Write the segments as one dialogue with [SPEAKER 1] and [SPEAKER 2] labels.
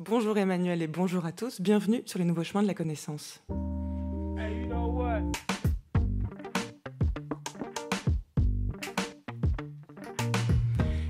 [SPEAKER 1] Bonjour Emmanuel et bonjour à tous, bienvenue sur les nouveaux chemins de la connaissance.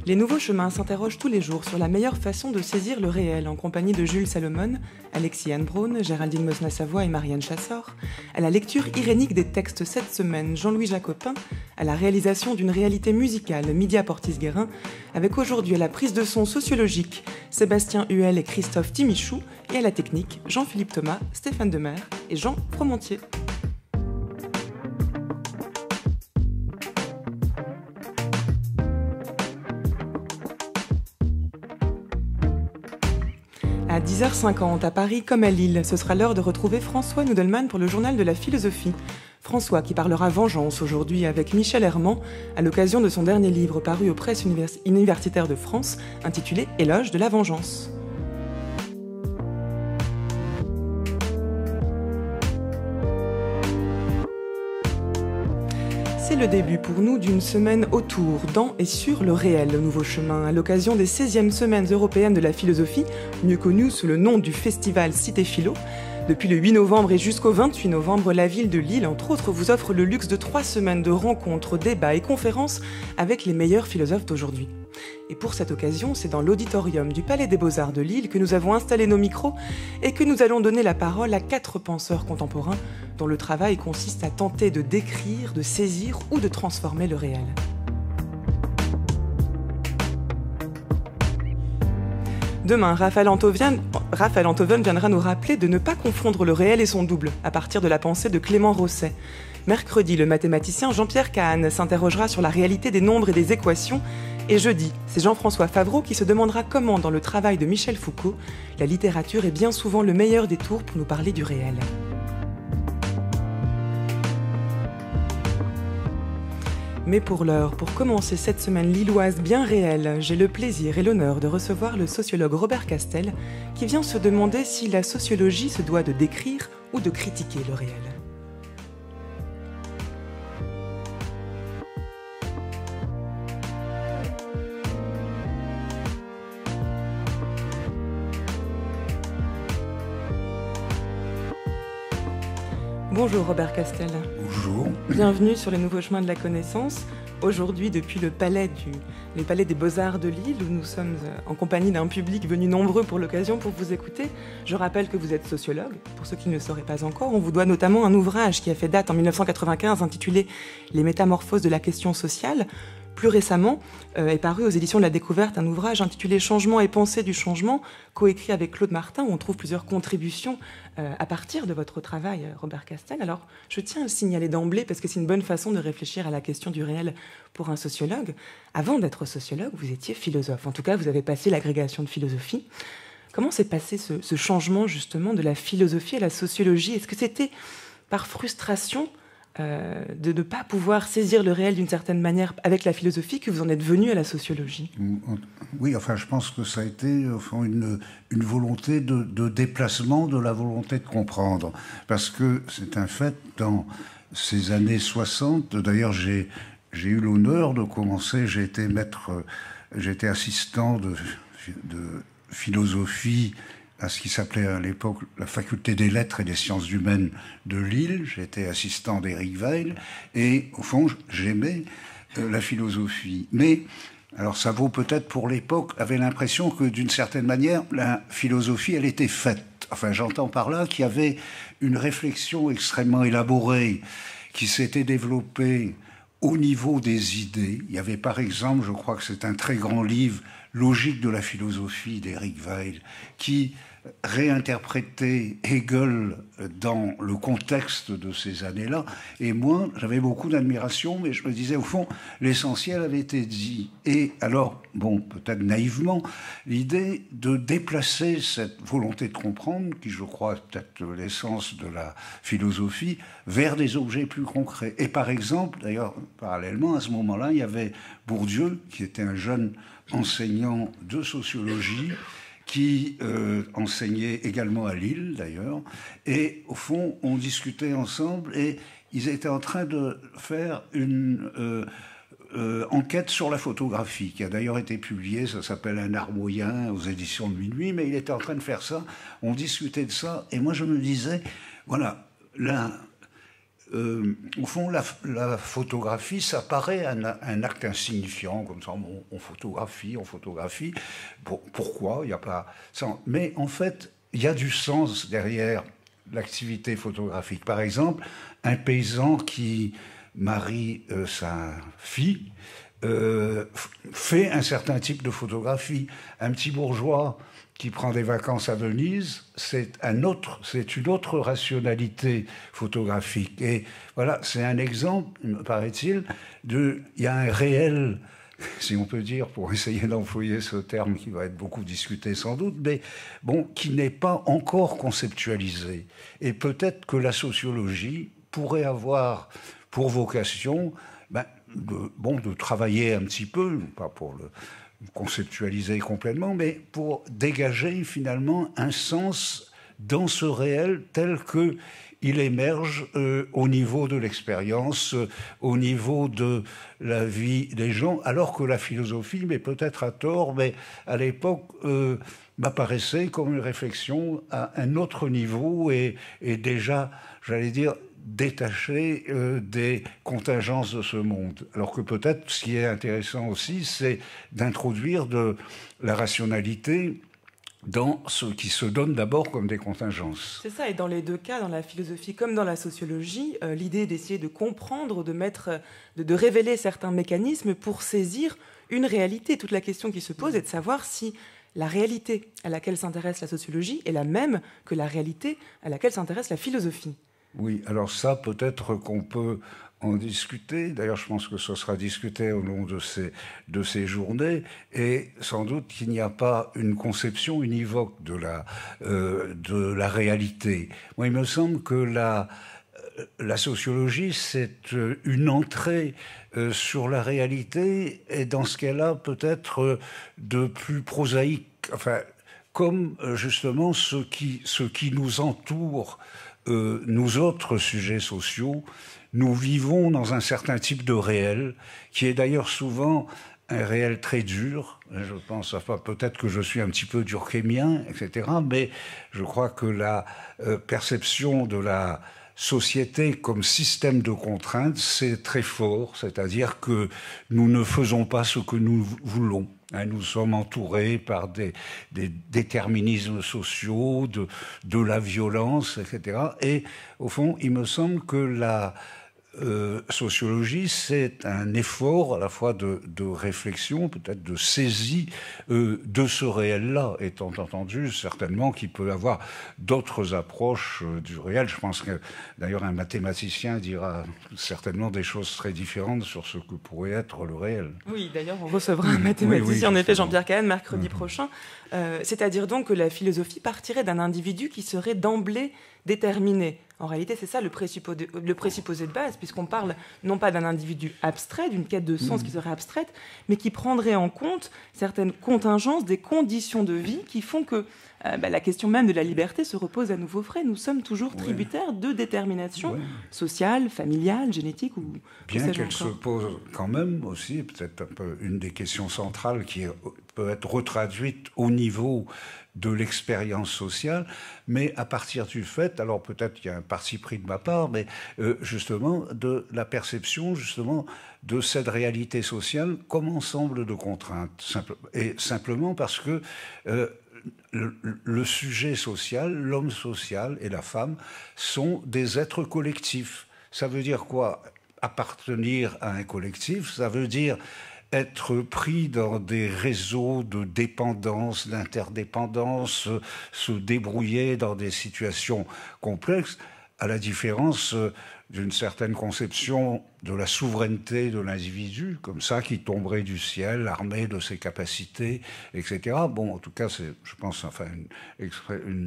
[SPEAKER 2] Les Nouveaux Chemins s'interrogent tous les jours sur la meilleure façon de saisir le réel en compagnie de Jules Salomon, Alexis Anne Braun, Géraldine Mosna-Savoie et Marianne Chassor, à la lecture irénique des textes cette semaine, Jean-Louis Jacopin, à la réalisation d'une réalité musicale, Midia Portis-Guérin, avec aujourd'hui à la prise de son sociologique, Sébastien Huel et Christophe Timichou, et à la technique, Jean-Philippe Thomas, Stéphane Demer et Jean Promontier. 10h50 à Paris comme à Lille, ce sera l'heure de retrouver François Nudelman pour le journal de la philosophie. François qui parlera vengeance aujourd'hui avec Michel Herman à l'occasion de son dernier livre paru aux presses universitaires de France intitulé Éloge de la vengeance. C'est le début pour nous d'une semaine autour, dans et sur le réel, le nouveau chemin, à l'occasion des 16e semaines européennes de la philosophie, mieux connues sous le nom du festival Cité Philo, depuis le 8 novembre et jusqu'au 28 novembre, la ville de Lille, entre autres, vous offre le luxe de trois semaines de rencontres, débats et conférences avec les meilleurs philosophes d'aujourd'hui. Et pour cette occasion, c'est dans l'auditorium du Palais des Beaux-Arts de Lille que nous avons installé nos micros et que nous allons donner la parole à quatre penseurs contemporains dont le travail consiste à tenter de décrire, de saisir ou de transformer le réel. Demain, Raphaël Antoven, viendra nous rappeler de ne pas confondre le réel et son double, à partir de la pensée de Clément Rosset. Mercredi, le mathématicien Jean-Pierre Kahn s'interrogera sur la réalité des nombres et des équations. Et jeudi, c'est Jean-François Favreau qui se demandera comment, dans le travail de Michel Foucault, la littérature est bien souvent le meilleur des tours pour nous parler du réel. Mais pour l'heure, pour commencer cette semaine lilloise bien réelle, j'ai le plaisir et l'honneur de recevoir le sociologue Robert Castel, qui vient se demander si la sociologie se doit de décrire ou de critiquer le réel. Bonjour Robert Castel. Bonjour. Bienvenue sur les nouveaux chemins de la connaissance. Aujourd'hui, depuis le palais, palais des Beaux-Arts de Lille, où nous sommes euh, en compagnie d'un public venu nombreux pour l'occasion pour vous écouter, je rappelle que vous êtes sociologue. Pour ceux qui ne le sauraient pas encore, on vous doit notamment un ouvrage qui a fait date en 1995 intitulé Les métamorphoses de la question sociale, plus récemment, euh, est paru aux éditions de la Découverte un ouvrage intitulé Changement et pensée du changement, coécrit avec Claude Martin, où on trouve plusieurs contributions euh, à partir de votre travail, euh, Robert Castel. Alors, je tiens à le signaler d'emblée parce que c'est une bonne façon de réfléchir à la question du réel pour un sociologue. Avant d'être sociologue, vous étiez philosophe. En tout cas, vous avez passé l'agrégation de philosophie. Comment s'est passé ce, ce, changement justement de la philosophie à la sociologie Est-ce que c'était par frustration euh, de ne pas pouvoir saisir le réel d'une certaine manière avec la philosophie
[SPEAKER 3] que vous en êtes venu à la sociologie Oui, enfin, je pense que ça a été une, volonté de, déplacement de la volonté de comprendre. Parce que c'est un fait, dans ces années 60, d'ailleurs, j'ai, eu l'honneur de commencer, j'ai été maître, j'ai assistant de philosophie à ce qui s'appelait à l'époque la faculté des lettres et des sciences humaines de Lille. J'étais assistant d'Éric Weil et au fond, j'aimais euh, la philosophie. Mais alors ça vaut peut-être pour l'époque, avait l'impression que d'une certaine manière, la philosophie, elle était faite. Enfin, j'entends par là qu'il y avait une réflexion extrêmement élaborée qui s'était développée au niveau des idées. Il y avait par exemple, je crois que c'est un très grand livre, Logique de la philosophie d'Eric Weil, qui réinterpréter Hegel dans le contexte de ces années-là. Et moi, j'avais beaucoup d'admiration, mais je me disais, au fond, l'essentiel avait été dit. Et alors, bon, peut-être naïvement, l'idée de déplacer cette volonté de comprendre, qui je crois est peut-être l'essence de la philosophie, vers des objets plus concrets. Et par exemple, d'ailleurs, parallèlement, à ce moment-là, il y avait Bourdieu, qui était un jeune enseignant de sociologie, qui euh, enseignait également à Lille d'ailleurs. Et au fond, on discutait ensemble et ils étaient en train de faire une euh, euh, enquête sur la photographie, qui a d'ailleurs été publiée, ça s'appelle Un art moyen aux éditions de minuit, mais il était en train de faire ça, on discutait de ça, et moi je me disais, voilà, là, euh, au fond, la, photographie, ça paraît un, acte insignifiant, comme ça, on, photographie, on photographie. pourquoi Il n'y a pas. Mais en fait, il y a du sens derrière l'activité photographique. Par exemple, un paysan qui marie euh, sa fille euh, fait un certain type de photographie. Un petit bourgeois qui prend des vacances à Venise, c'est un autre, c'est une autre rationalité photographique. Et voilà, c'est un exemple, me paraît-il, de, il y a un réel, si on peut dire, pour essayer d'employer ce terme qui va être beaucoup discuté sans doute, mais bon, qui n'est pas encore conceptualisé. Et peut-être que la sociologie pourrait avoir pour vocation, ben, bon, de travailler un petit peu, pas pour le conceptualiser complètement, mais pour dégager finalement un sens dans ce réel tel que il émerge euh, au niveau de l'expérience, euh, au niveau de la vie des gens, alors que la philosophie, mais peut-être à tort, mais à l'époque, euh, m'apparaissait comme une réflexion à un autre niveau et déjà, j'allais dire, détaché euh, des contingences de ce monde. Alors que peut-être ce qui est intéressant aussi, c'est d'introduire de la rationalité dans ce qui se donne d'abord comme des contingences.
[SPEAKER 2] C'est ça, et dans les deux cas, dans la philosophie comme dans la sociologie, euh, l'idée d'essayer de comprendre, de, mettre, de, révéler certains mécanismes pour saisir une réalité. Toute la question qui se pose est de savoir si la réalité à laquelle s'intéresse la sociologie est la même que la réalité à laquelle s'intéresse la philosophie.
[SPEAKER 3] Oui, alors ça, peut-être qu'on peut en discuter. D'ailleurs, je pense que ce sera discuté au long de ces, journées. Et sans doute qu'il n'y a pas une conception univoque de la, euh, réalité. Moi, il me semble que la, euh, la sociologie, c'est euh, une entrée sur la réalité et dans ce qu'elle a peut-être de plus prosaïque. comme justement ce qui nous entoure euh, nous autres sujets sociaux, nous vivons dans un certain type de réel, qui est d'ailleurs souvent un réel très dur. Je pense, enfin, peut-être que je suis un petit peu durkheimien, etc. Mais je crois que la euh, perception de la société comme système de contraintes, c'est très fort. C'est-à-dire que nous ne faisons pas ce que nous voulons. Hein, nous sommes entourés par des, des déterminismes sociaux, de, de, la violence, etc. Et au fond, il me semble que la, euh, sociologie, c'est un effort à la fois de, réflexion, peut-être de saisie euh, de ce réel-là, étant entendu certainement qu'il peut avoir d'autres approches euh, du réel. Je pense que d'ailleurs un mathématicien dira certainement des choses très différentes sur ce que pourrait être le réel.
[SPEAKER 2] Oui, d'ailleurs on recevra un mathématicien, en effet Jean-Pierre Kahn, mercredi mm-hmm. prochain. C'est-à-dire donc que la philosophie partirait d'un individu qui serait d'emblée déterminé en réalité, c'est ça le présupposé, le de base, puisqu'on parle non pas d'un individu abstrait, d'une quête de sens mm. qui serait abstraite, mais qui prendrait en compte certaines contingences des conditions de vie qui font que euh, bah, la question même de la liberté se repose à nouveau frais. Nous sommes toujours tributaires de déterminations sociales, familiales, génétiques ou bien qu'elle se
[SPEAKER 3] pose quand même aussi peut-être un peu une des questions centrales qui peut être retraduite au niveau de l'expérience sociale, mais à partir du fait, alors peut-être qu'il y a un parti pris de ma part, mais euh, justement de la perception justement de cette réalité sociale comme ensemble de contraintes, et simplement parce que euh, le, sujet social, l'homme social et la femme sont des êtres collectifs. Ça veut dire quoi appartenir à un collectif Ça veut dire être pris dans des réseaux de dépendance, d'interdépendance, euh, se débrouiller dans des situations complexes, à la différence euh, d'une certaine conception de la souveraineté de l'individu, comme ça, qui tomberait du ciel, armé de ses capacités, etc. Bon, en tout cas, c'est, je pense, enfin, une,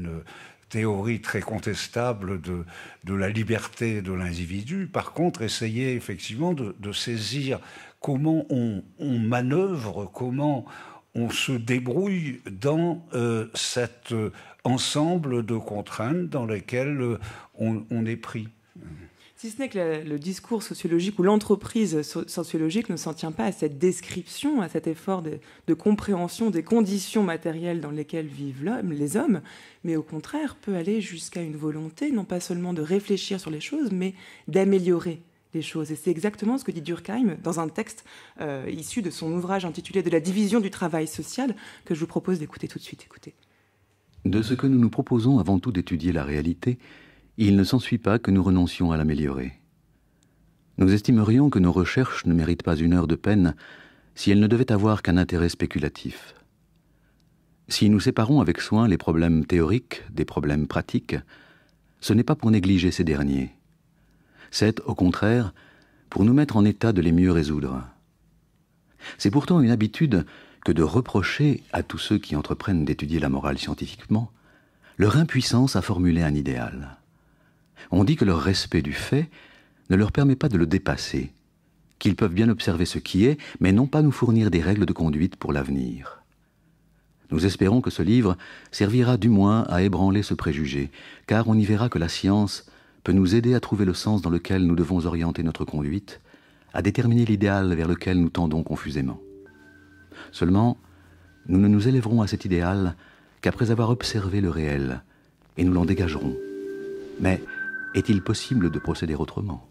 [SPEAKER 3] euh, théorie très contestable de, de la liberté de l'individu. Par contre, essayer effectivement de, de saisir comment on, manœuvre, comment on se débrouille dans euh, cet euh, ensemble de contraintes dans lesquelles euh, on, est pris.
[SPEAKER 2] Si ce n'est que le, discours sociologique ou l'entreprise sociologique ne s'en tient pas à cette description, à cet effort de, de compréhension des conditions matérielles dans lesquelles vivent l'homme, les hommes, mais au contraire peut aller jusqu'à une volonté, non pas seulement de réfléchir sur les choses, mais d'améliorer choses. Et c'est exactement ce que dit Durkheim dans un texte euh, issu de son ouvrage intitulé De la division du travail social que je vous propose d'écouter tout de suite. Écoutez.
[SPEAKER 4] De ce que nous nous proposons avant tout d'étudier la réalité, il ne s'ensuit pas que nous renoncions à l'améliorer. Nous estimerions que nos recherches ne méritent pas une heure de peine si elles ne devaient avoir qu'un intérêt spéculatif. Si nous séparons avec soin les problèmes théoriques des problèmes pratiques, ce n'est pas pour négliger ces derniers c'est, au contraire, pour nous mettre en état de les mieux résoudre. C'est pourtant une habitude que de reprocher à tous ceux qui entreprennent d'étudier la morale scientifiquement leur impuissance à formuler un idéal. On dit que leur respect du fait ne leur permet pas de le dépasser, qu'ils peuvent bien observer ce qui est, mais non pas nous fournir des règles de conduite pour l'avenir. Nous espérons que ce livre servira du moins à ébranler ce préjugé, car on y verra que la science peut nous aider à trouver le sens dans lequel nous devons orienter notre conduite, à déterminer l'idéal vers lequel nous tendons confusément. Seulement, nous ne nous élèverons à cet idéal qu'après avoir observé le réel, et nous l'en dégagerons. Mais est-il possible de procéder autrement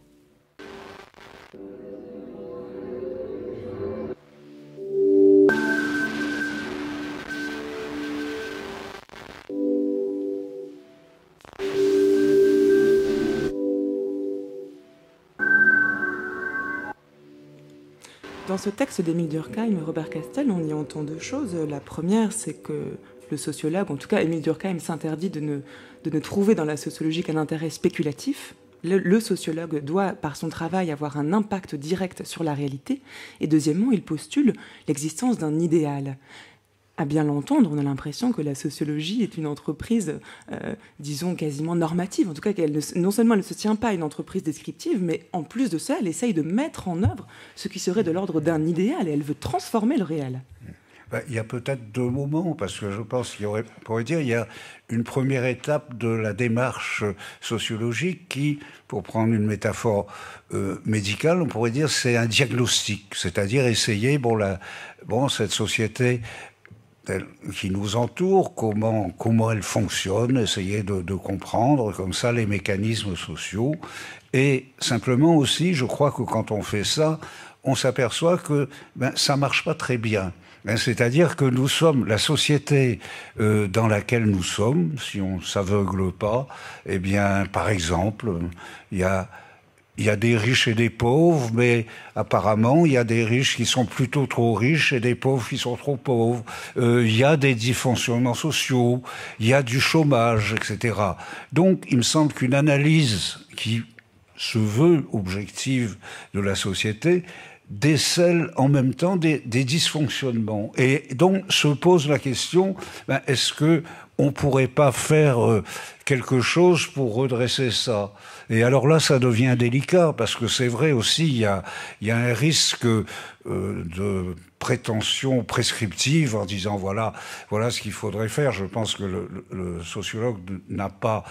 [SPEAKER 2] ce texte d'Émile Durkheim et Robert Castel, on y entend deux choses. La première, c'est que le sociologue, en tout cas Émile Durkheim, s'interdit de ne, de ne trouver dans la sociologie qu'un intérêt spéculatif. le, sociologue doit, par son travail, avoir un impact direct sur la réalité. Et deuxièmement, il postule l'existence d'un idéal à bien l'entendre, on a l'impression que la sociologie est une entreprise, euh, disons, quasiment normative. En tout cas, qu'elle non seulement elle ne se tient pas à une entreprise descriptive, mais en plus de ça, elle essaye de mettre en œuvre ce qui serait de l'ordre d'un idéal et elle veut transformer le réel.
[SPEAKER 3] Bah, il y a peut-être deux moments, parce que je pense qu'il y aurait, on pourrait dire, il y a une première étape de la démarche sociologique qui, pour prendre une métaphore euh, médicale, on pourrait dire c'est un diagnostic, c'est-à-dire essayer, bon, bon, cette société qui nous entoure, comment, comment elle fonctionne, essayer de, de, comprendre comme ça les mécanismes sociaux. Et simplement aussi, je crois que quand on fait ça, on s'aperçoit que ben, ça marche pas très bien. Hein, c'est-à-dire que nous sommes la société euh, dans laquelle nous sommes, si on s'aveugle pas. Eh bien, par exemple, il y a il y a des riches et des pauvres, mais apparemment, il y a des riches qui sont plutôt trop riches et des pauvres qui sont trop pauvres. Euh, il y a des dysfonctionnements sociaux, il y a du chômage, etc. Donc, il me semble qu'une analyse qui se veut objective de la société décèle en même temps des, dysfonctionnements. Et donc se pose la question, ben, est-ce que on pourrait pas faire euh, quelque chose pour redresser ça. Et alors là, ça devient délicat, parce que c'est vrai aussi, il y a, y a, un risque euh, de prétention prescriptive en disant voilà, voilà ce qu'il faudrait faire. Je pense que le, sociologue n'a pas,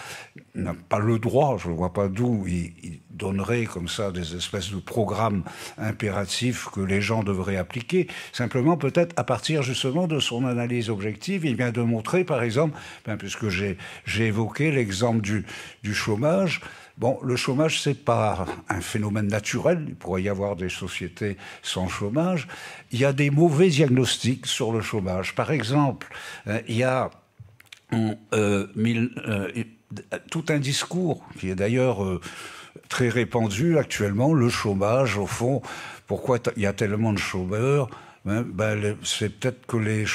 [SPEAKER 3] n'a pas le droit, je ne vois pas d'où il, donnerait comme ça des espèces de programmes impératifs que les gens devraient appliquer. Simplement, peut-être à partir justement de son analyse objective, il vient de montrer, par exemple, ben, puisque j'ai évoqué l'exemple du, du chômage, Bon, le chômage, ce n'est pas un phénomène naturel. Il pourrait y avoir des sociétés sans chômage. Il y a des mauvais diagnostics sur le chômage. Par exemple, euh, il y a euh, euh, tout un discours qui est d'ailleurs très répandu actuellement. Le chômage, au fond, pourquoi il y a tellement de chômeurs ben, ben, c'est peut-être que les,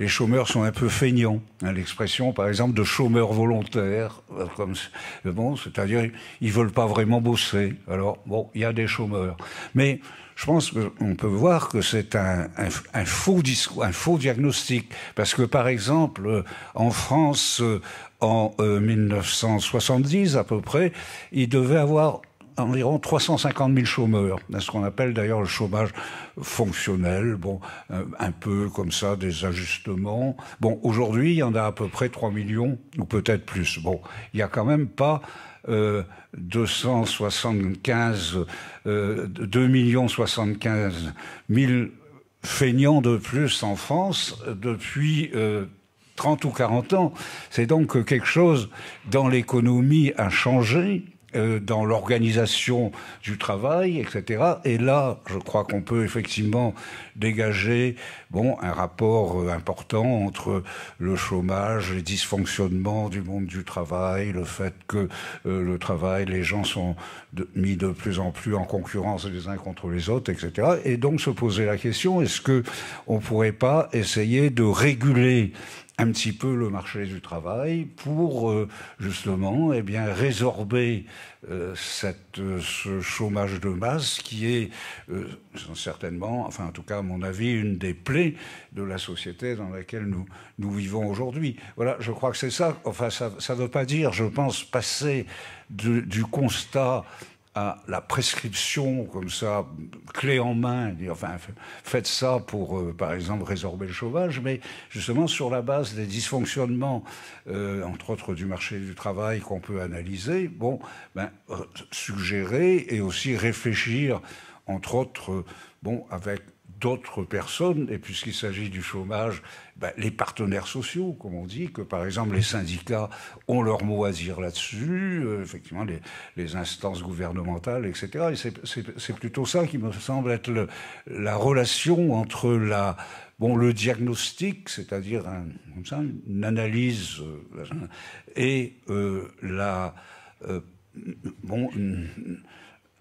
[SPEAKER 3] les chômeurs sont un peu feignants. Hein, L'expression, par exemple, de chômeurs volontaires, euh, comme euh, bon, c'est-à-dire ils veulent pas vraiment bosser. Alors bon, il y a des chômeurs, mais je pense qu'on peut voir que c'est un, un, un, faux discours, un faux diagnostic, parce que par exemple, euh, en France, en 1970 à peu près, il devait avoir environ 350 000 chômeurs, ce qu'on appelle d'ailleurs le chômage fonctionnel, bon, euh, un peu comme ça, des ajustements. Bon, aujourd'hui, il y en a à peu près 3 millions, ou peut-être plus. Bon, il n'y a quand même pas... Euh, 275, euh, 2 millions 75 000 feignants de plus en France depuis 30 euh, ou 40 ans. C'est donc quelque chose dans l'économie a changé euh, dans l'organisation du travail, etc. Et là, je crois qu'on peut effectivement dégager bon, un rapport euh, important entre le chômage, les dysfonctionnements du monde du travail, le fait que euh, le travail, les gens sont mis de plus en plus en concurrence les uns contre les autres, etc. Et donc se poser la question, est-ce que on pourrait pas essayer de réguler un petit peu le marché du travail pour euh, justement eh bien, résorber euh, cette, euh, ce chômage de masse qui est certainement, enfin en tout cas à mon avis, une des plaies de la société dans laquelle nous, nous vivons aujourd'hui. Voilà, je crois que c'est ça. Enfin, ça ne veut pas dire, je pense, passer du constat à la prescription comme ça, clé en main, dire, enfin, faites ça pour, euh, par exemple, résorber le chômage, mais justement sur la base des dysfonctionnements, euh, entre autres du marché du travail qu'on peut analyser, bon, ben, euh, suggérer et aussi réfléchir, entre autres, bon, avec d'autres personnes, et puisqu'il s'agit du chômage, ben, les partenaires sociaux, comme on dit, que par exemple les syndicats ont leur mot à dire là-dessus, euh, effectivement les, instances gouvernementales, etc. Et c'est plutôt ça qui me semble être la relation entre la, bon, le diagnostic, c'est-à-dire une analyse, euh, et euh, la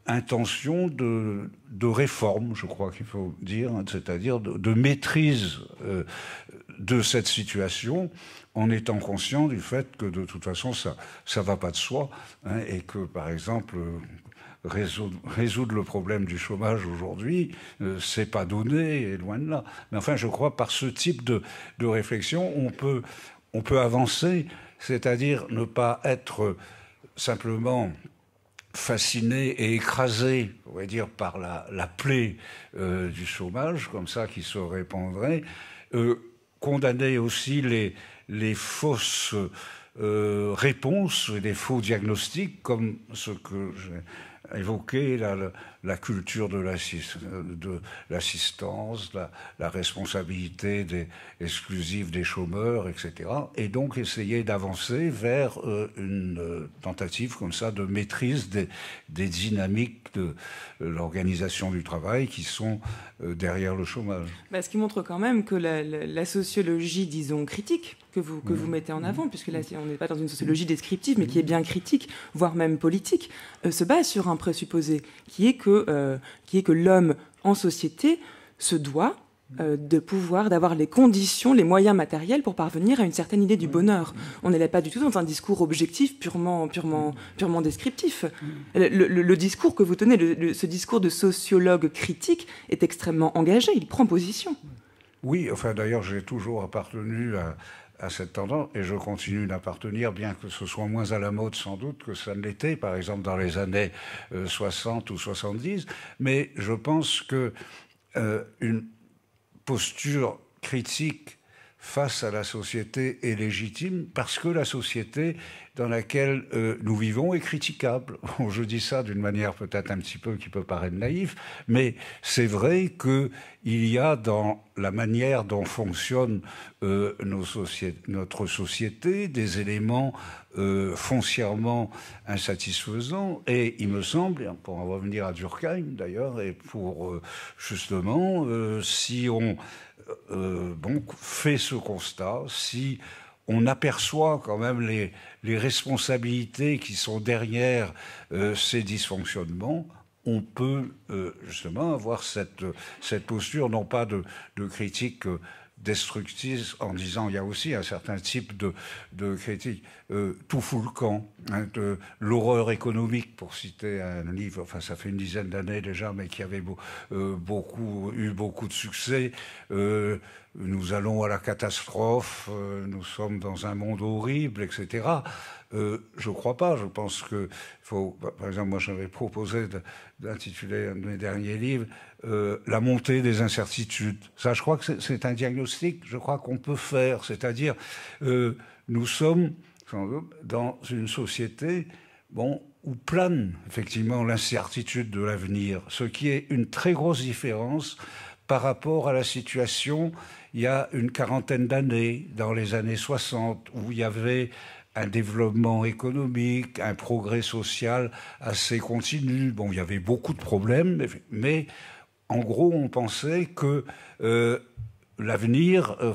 [SPEAKER 3] intention de, réforme, je crois qu'il faut dire, hein, c'est-à-dire de, maîtrise euh, de cette situation en étant conscient du fait que de toute façon ça ça va pas de soi hein, et que par exemple euh, résoudre, le problème du chômage aujourd'hui euh, c'est pas donné et loin de là. Mais enfin je crois par ce type de, réflexion on peut on peut avancer, c'est-à-dire ne pas être simplement fasciné et écrasé, on va dire, par la, plaie euh, du chômage, comme ça, qui se répandrait, euh, condamner aussi les, fausses euh, réponses et les faux diagnostics, comme ce que Évoquer la, culture de l'assistance, la, responsabilité exclusive des chômeurs, etc. Et donc essayer d'avancer vers euh, une euh, tentative comme ça de maîtrise des, dynamiques de euh, l'organisation du travail qui sont derrière le chômage.
[SPEAKER 2] Bah, ce qui montre quand même que la, sociologie, disons, critique, que vous, que vous mmh. mettez en mmh. avant, puisque là, mmh. on n'est pas dans une sociologie descriptive, mais qui est bien critique, voire même politique, euh, se base sur un présupposé qui est que, euh, qui est que l'homme en société se doit euh, de pouvoir, d'avoir les conditions, les moyens matériels pour parvenir à une certaine idée du bonheur. On n'est là pas du tout dans un discours objectif, purement, purement, purement descriptif. Le, discours que vous tenez, ce discours de sociologue critique, est extrêmement engagé, il prend position.
[SPEAKER 3] Oui, enfin d'ailleurs j'ai toujours appartenu à, à cette tendance, et je continue d'appartenir, bien que ce soit moins à la mode sans doute que ça ne l'était, par exemple dans les années 60 euh, ou 70, mais je pense que euh, une posture critique face à la société est légitime parce que la société dans laquelle euh, nous vivons est critiquable. je dis ça d'une manière peut-être un petit peu qui peut paraître naïve, mais c'est vrai que il y a dans la manière dont fonctionne euh, nos notre société des éléments euh, foncièrement insatisfaisants. Et il me semble, pour en revenir à Durkheim d'ailleurs, et pour justement, si on bon, fait ce constat, si on aperçoit quand même les, responsabilités qui sont derrière euh, ces dysfonctionnements, on peut euh, justement avoir cette, posture, non pas de, critique. Euh, destructrice en disant il y a aussi un certain type de, de critique. Euh, tout fout le hein, de l'horreur économique, pour citer un livre, enfin ça fait une dizaine d'années déjà, mais qui avait euh, beaucoup, eu beaucoup de succès. Euh, nous allons à la catastrophe, nous sommes dans un monde horrible, etc. je crois pas, je pense que, faut, bah, par exemple, moi j'avais proposé d'intituler un de mes derniers livres, euh, la montée des incertitudes. Ça, je crois que c'est un diagnostic, je crois qu'on peut faire. C'est-à-dire, euh, nous sommes dans une société bon, où plane effectivement l'incertitude de l'avenir, ce qui est une très grosse différence par rapport à la situation il y a une quarantaine d'années, dans les années 60, où il y avait un développement économique, un progrès social assez continu. Bon, il y avait beaucoup de problèmes, mais en gros, on pensait que euh, l'avenir, euh,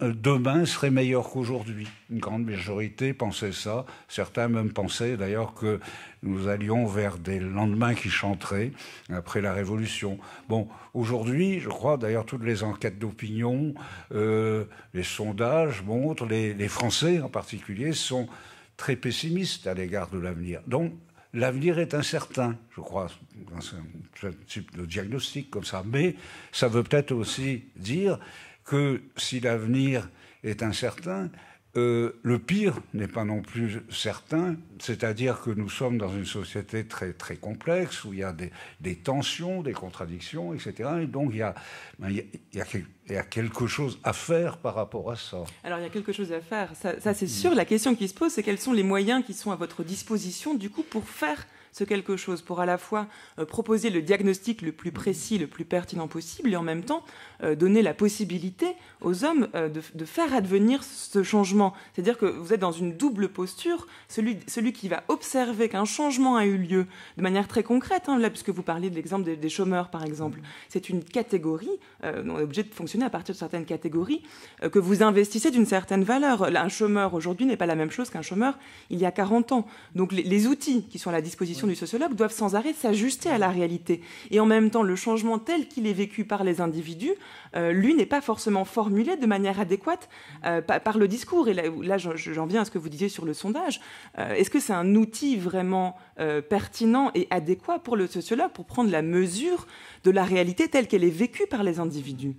[SPEAKER 3] demain serait meilleur qu'aujourd'hui. Une grande majorité pensait ça. Certains même pensaient d'ailleurs que nous allions vers des lendemains qui chanteraient après la Révolution. Bon, aujourd'hui, je crois d'ailleurs toutes les enquêtes d'opinion, euh, les sondages montrent, les, les Français en particulier sont très pessimistes à l'égard de l'avenir. Donc L'avenir est incertain, je crois, dans ce type de diagnostic comme ça. Mais ça veut peut-être aussi dire que si l'avenir est incertain, euh, le pire n'est pas non plus certain, c'est-à-dire que nous sommes dans une société très, très complexe où il y a des, tensions, des contradictions, etc. Et donc il y, a, quelque chose à faire par rapport à ça.
[SPEAKER 2] Alors il y a quelque chose à faire, ça c'est mm. sûr. La question qui se pose, c'est quels sont les moyens qui sont à votre disposition du coup pour faire ce quelque chose pour à la fois euh, proposer le diagnostic le plus précis, le plus pertinent possible et en même temps euh, donner la possibilité aux hommes euh, de, de faire advenir ce changement. C'est-à-dire que vous êtes dans une double posture, celui, celui qui va observer qu'un changement a eu lieu de manière très concrète, hein, là puisque vous parlez de l'exemple des, chômeurs par exemple, c'est une catégorie, on est obligé de fonctionner à partir de certaines catégories, que vous investissez d'une certaine valeur. Un chômeur aujourd'hui n'est pas la même chose qu'un chômeur il y a 40 ans. Donc les outils qui sont à la disposition du sociologue doivent sans arrêt s'ajuster à la réalité. Et en même temps, le changement tel qu'il est vécu par les individus, euh, lui, n'est pas forcément formulé de manière adéquate euh, par, le discours. Et là, j'en viens à ce que vous disiez sur le sondage. Euh, est-ce que c'est un outil vraiment pertinent et adéquat pour le sociologue pour prendre la mesure de la réalité telle qu'elle est vécue par les individus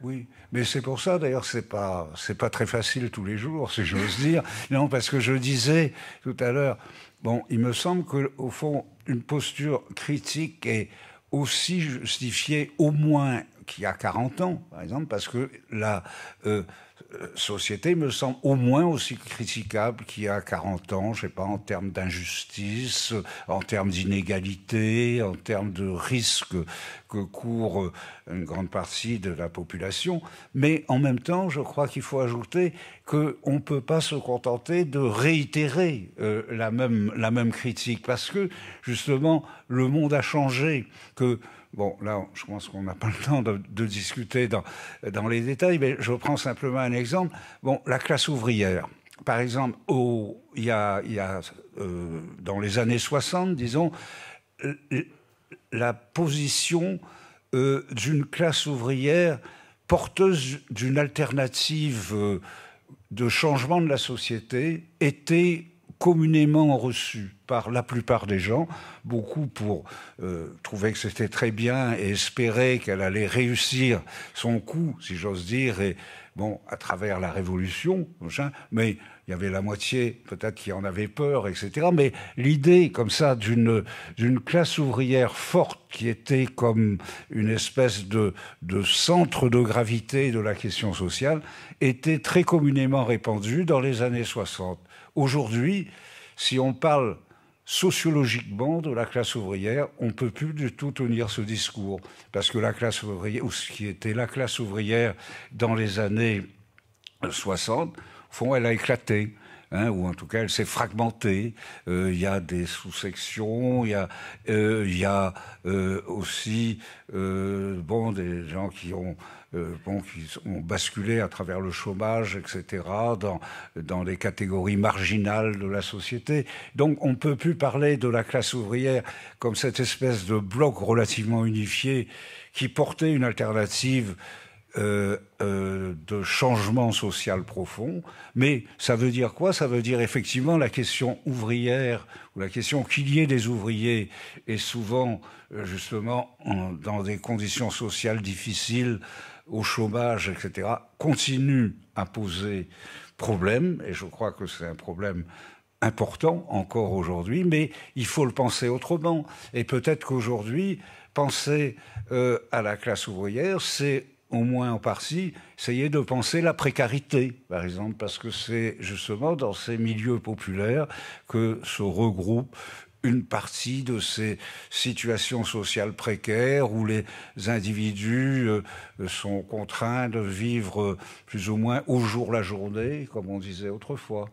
[SPEAKER 3] oui, mais c'est pour ça d'ailleurs c'est pas c'est pas très facile tous les jours, si j'ose dire. Non, parce que je disais tout à l'heure, Bon, il me semble qu'au fond, une posture critique est aussi justifiée au moins qu'il y a 40 ans, par exemple, parce que la... Euh, société me semble au moins aussi critiquable qu'il y a 40 ans, je ne sais pas, en termes d'injustice, en termes d'inégalité, en termes de risque que court euh, une grande partie de la population. Mais en même temps, je crois qu'il faut ajouter qu'on ne peut pas se contenter de réitérer euh, la, même, la même critique, parce que justement, le monde a changé, que Bon, là, je pense qu'on n'a pas le temps de, discuter dans, dans, les détails, mais je prends simplement un exemple. Bon, la classe ouvrière. Par exemple, au, il y euh, dans les années 60, disons, la position euh, d'une classe ouvrière porteuse d'une alternative euh, de changement de la société était communément reçu par la plupart des gens, beaucoup pour euh, trouver que c'était très bien et espérer qu'elle allait réussir son coup, si j'ose dire, et bon, à travers la révolution, mais il y avait la moitié peut-être qui en avait peur, etc. Mais l'idée comme ça d'une, classe ouvrière forte qui était comme une espèce de, de centre de gravité de la question sociale était très communément répandue dans les années 60. Aujourd'hui, si on parle sociologiquement de la classe ouvrière, on ne peut plus du tout tenir ce discours, parce que la classe ouvrière, ou ce qui était la classe ouvrière dans les années 60, au fond, elle a éclaté. Hein, ou en tout cas elle s'est fragmentée. Euh, il y a des sous-sections, il y a, euh, euh, aussi bon, des gens qui ont euh, qui ont basculé à travers le chômage, etc., dans, dans les catégories marginales de la société. Donc on ne peut plus parler de la classe ouvrière comme cette espèce de bloc relativement unifié qui portait une alternative euh, euh, de changement social profond. Mais ça veut dire quoi Ça veut dire effectivement la question ouvrière ou la question qu'il y ait des ouvriers et souvent justement dans des conditions sociales difficiles au chômage, etc., continue à poser problème, et je crois que c'est un problème important encore aujourd'hui, mais il faut le penser autrement. Et peut-être qu'aujourd'hui, penser euh, à la classe ouvrière, c'est au moins en partie, essayer de penser la précarité, par exemple, parce que c'est justement dans ces milieux populaires que se regroupent une partie de ces situations sociales précaires où les individus euh, sont contraints de vivre plus ou moins au jour la journée, comme on disait autrefois.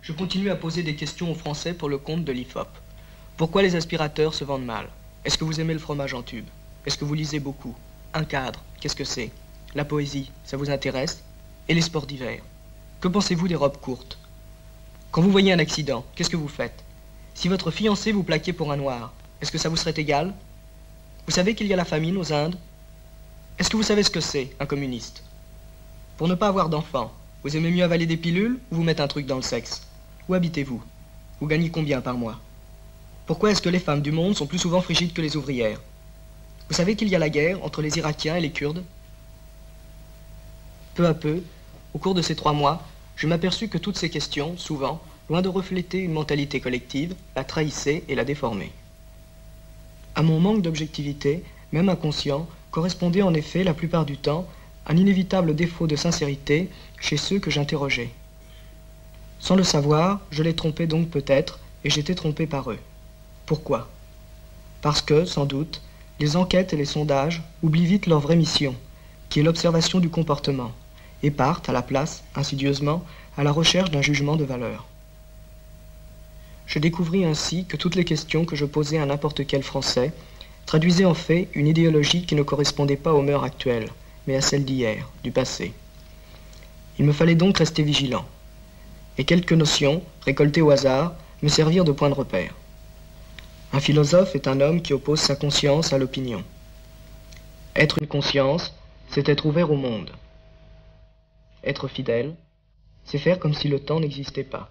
[SPEAKER 5] Je continue à poser des questions aux Français pour le compte de l'IFOP. Pourquoi les aspirateurs se vendent mal Est-ce que vous aimez le fromage en tube Est-ce que vous lisez beaucoup Un cadre, qu'est-ce que c'est La poésie, ça vous intéresse Et les sports d'hiver Que pensez-vous des robes courtes Quand vous voyez un accident, qu'est-ce que vous faites si votre fiancé vous plaquait pour un noir, est-ce que ça vous serait égal Vous savez qu'il y a la famine aux Indes Est-ce que vous savez ce que c'est, un communiste Pour ne pas avoir d'enfants, vous aimez mieux avaler des pilules ou vous mettre un truc dans le sexe Où habitez-vous Vous gagnez combien par mois Pourquoi est-ce que les femmes du monde sont plus souvent frigides que les ouvrières Vous savez qu'il y a la guerre entre les Irakiens et les Kurdes Peu à peu, au cours de ces trois mois, je m'aperçus que toutes ces questions, souvent, loin de refléter une mentalité collective, la trahissait et la déformait. À mon manque d'objectivité, même inconscient, correspondait en effet la plupart du temps un inévitable défaut de sincérité chez ceux que j'interrogeais. Sans le savoir, je les trompais donc peut-être, et j'étais trompé par eux. Pourquoi Parce que, sans doute, les enquêtes et les sondages oublient vite leur vraie mission, qui est l'observation du comportement, et partent, à la place, insidieusement, à la recherche d'un jugement de valeur. Je découvris ainsi que toutes les questions que je posais à n'importe quel Français traduisaient en fait une idéologie qui ne correspondait pas aux mœurs actuelles, mais à celles d'hier, du passé. Il me fallait donc rester vigilant, et quelques notions, récoltées au hasard, me servirent de point de repère. Un philosophe est un homme qui oppose sa conscience à l'opinion. Être une conscience,
[SPEAKER 1] c'est être ouvert au monde. Être fidèle, c'est faire comme si le temps n'existait pas.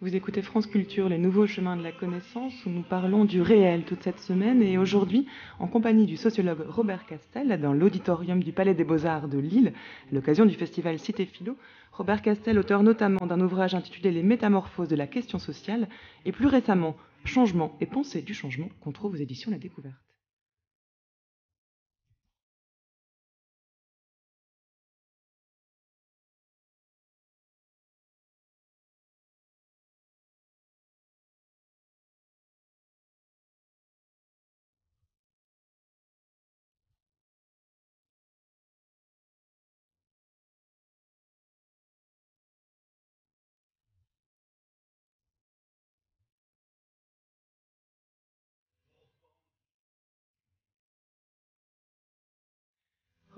[SPEAKER 2] Vous écoutez France Culture, les nouveaux chemins de la connaissance, où nous parlons du réel toute cette semaine et aujourd'hui en compagnie du sociologue Robert Castel dans l'auditorium du Palais des Beaux-Arts de Lille à l'occasion du festival Cité Philo. Robert Castel, auteur notamment d'un ouvrage intitulé Les métamorphoses de la question
[SPEAKER 1] sociale et plus récemment Changement et pensée du changement qu'on trouve aux éditions La Découverte.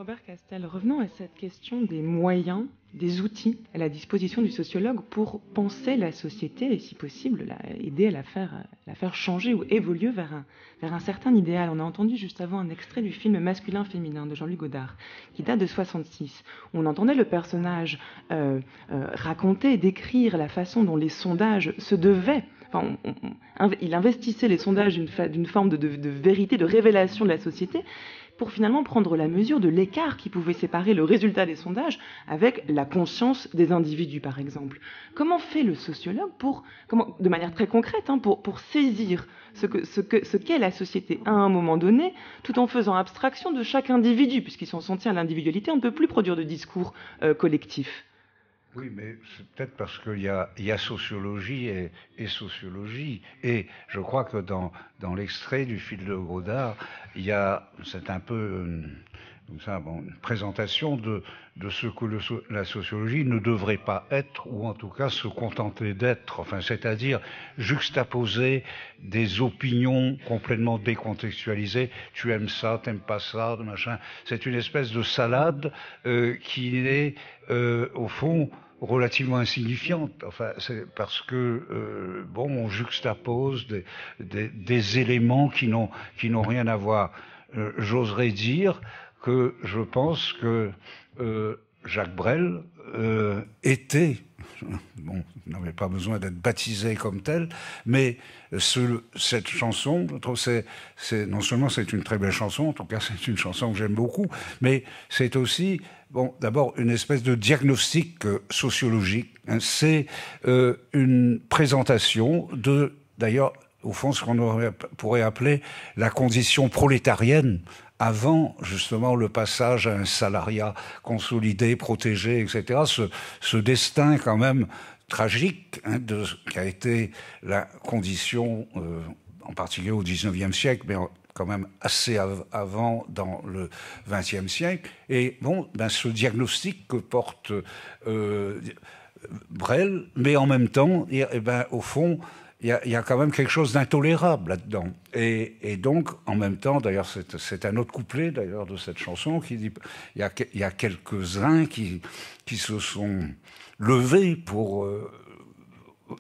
[SPEAKER 1] Robert Castel, revenons à cette question des
[SPEAKER 2] moyens, des outils à la disposition du sociologue pour penser la société et, si possible, l'aider à la faire, changer ou évoluer vers un, certain idéal. On a entendu juste avant un extrait du film Masculin-Féminin de Jean-Luc Godard, qui date de 66. On entendait le personnage raconter euh, et euh, raconter, décrire la façon dont les sondages se devaient Enfin, il investissait les sondages d'une, forme de, vérité, de révélation de la société, pour finalement prendre la mesure de l'écart qui pouvait séparer le résultat des sondages avec la conscience des individus, par exemple. Comment fait le sociologue pour, de manière très concrète, hein, pour, saisir ce qu'est que, la société à un moment donné, tout en faisant abstraction de chaque individu, puisqu'ils sont sentis à l'individualité, on ne peut plus produire de discours euh, collectif
[SPEAKER 3] oui, mais c'est peut-être parce qu'il y a, y a, sociologie et, sociologie. Et je crois que dans, dans l'extrait du fil de Godard, il y a, c'est un peu euh, une présentation de, de ce que la sociologie ne devrait pas être, ou en tout cas se contenter d'être, enfin, c'est-à-dire juxtaposer des opinions complètement décontextualisées, tu aimes ça, t'aimes pas ça, machin. C'est une espèce de salade euh, qui est, euh, au fond, relativement insignifiante. Enfin, c'est parce que euh, bon, on juxtapose des, des, éléments qui n'ont qui n'ont rien à voir. J'oserais dire que je pense que euh, Jacques Brel euh, était, bon, n'avait pas besoin d'être baptisé comme tel, mais ce, cette chanson, c'est, non seulement c'est une très belle chanson, en tout cas c'est une chanson que j'aime beaucoup, mais c'est aussi, bon, d'abord une espèce de diagnostic euh, sociologique. Hein. c'est une présentation de, d'ailleurs, au fond, ce qu'on pourrait appeler la condition prolétarienne avant justement le passage à un salariat consolidé, protégé, etc., ce, destin quand même tragique hein, de ce a été la condition, euh, en particulier au 19e siècle, mais quand même assez avant dans le 20e siècle. Et bon, ben, ce diagnostic que porte euh, Brel, mais en même temps, et ben, au fond, il y, y, a quand même quelque chose d'intolérable là-dedans. Et, et, donc, en même temps, d'ailleurs, c'est un autre couplet d'ailleurs de cette chanson qui dit il y a, y a quelques-uns qui, qui se sont levés pour euh,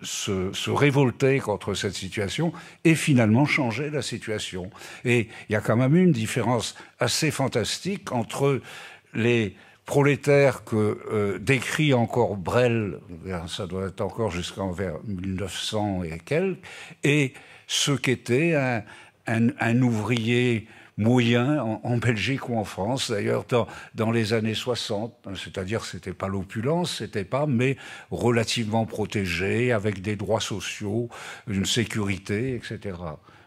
[SPEAKER 3] se, se, révolter contre cette situation et finalement changer la situation. Et il y a quand même une différence assez fantastique entre les prolétaire que euh, décrit encore Brel, euh, ça doit être encore jusqu'en vers 1900 et quelques, et ce qu'était un, ouvrier moyen en, Belgique ou en France, d'ailleurs dans, les années 60. C'est-à-dire c'était pas l'opulence, c'était pas, mais relativement protégé, avec des droits sociaux, une sécurité, etc.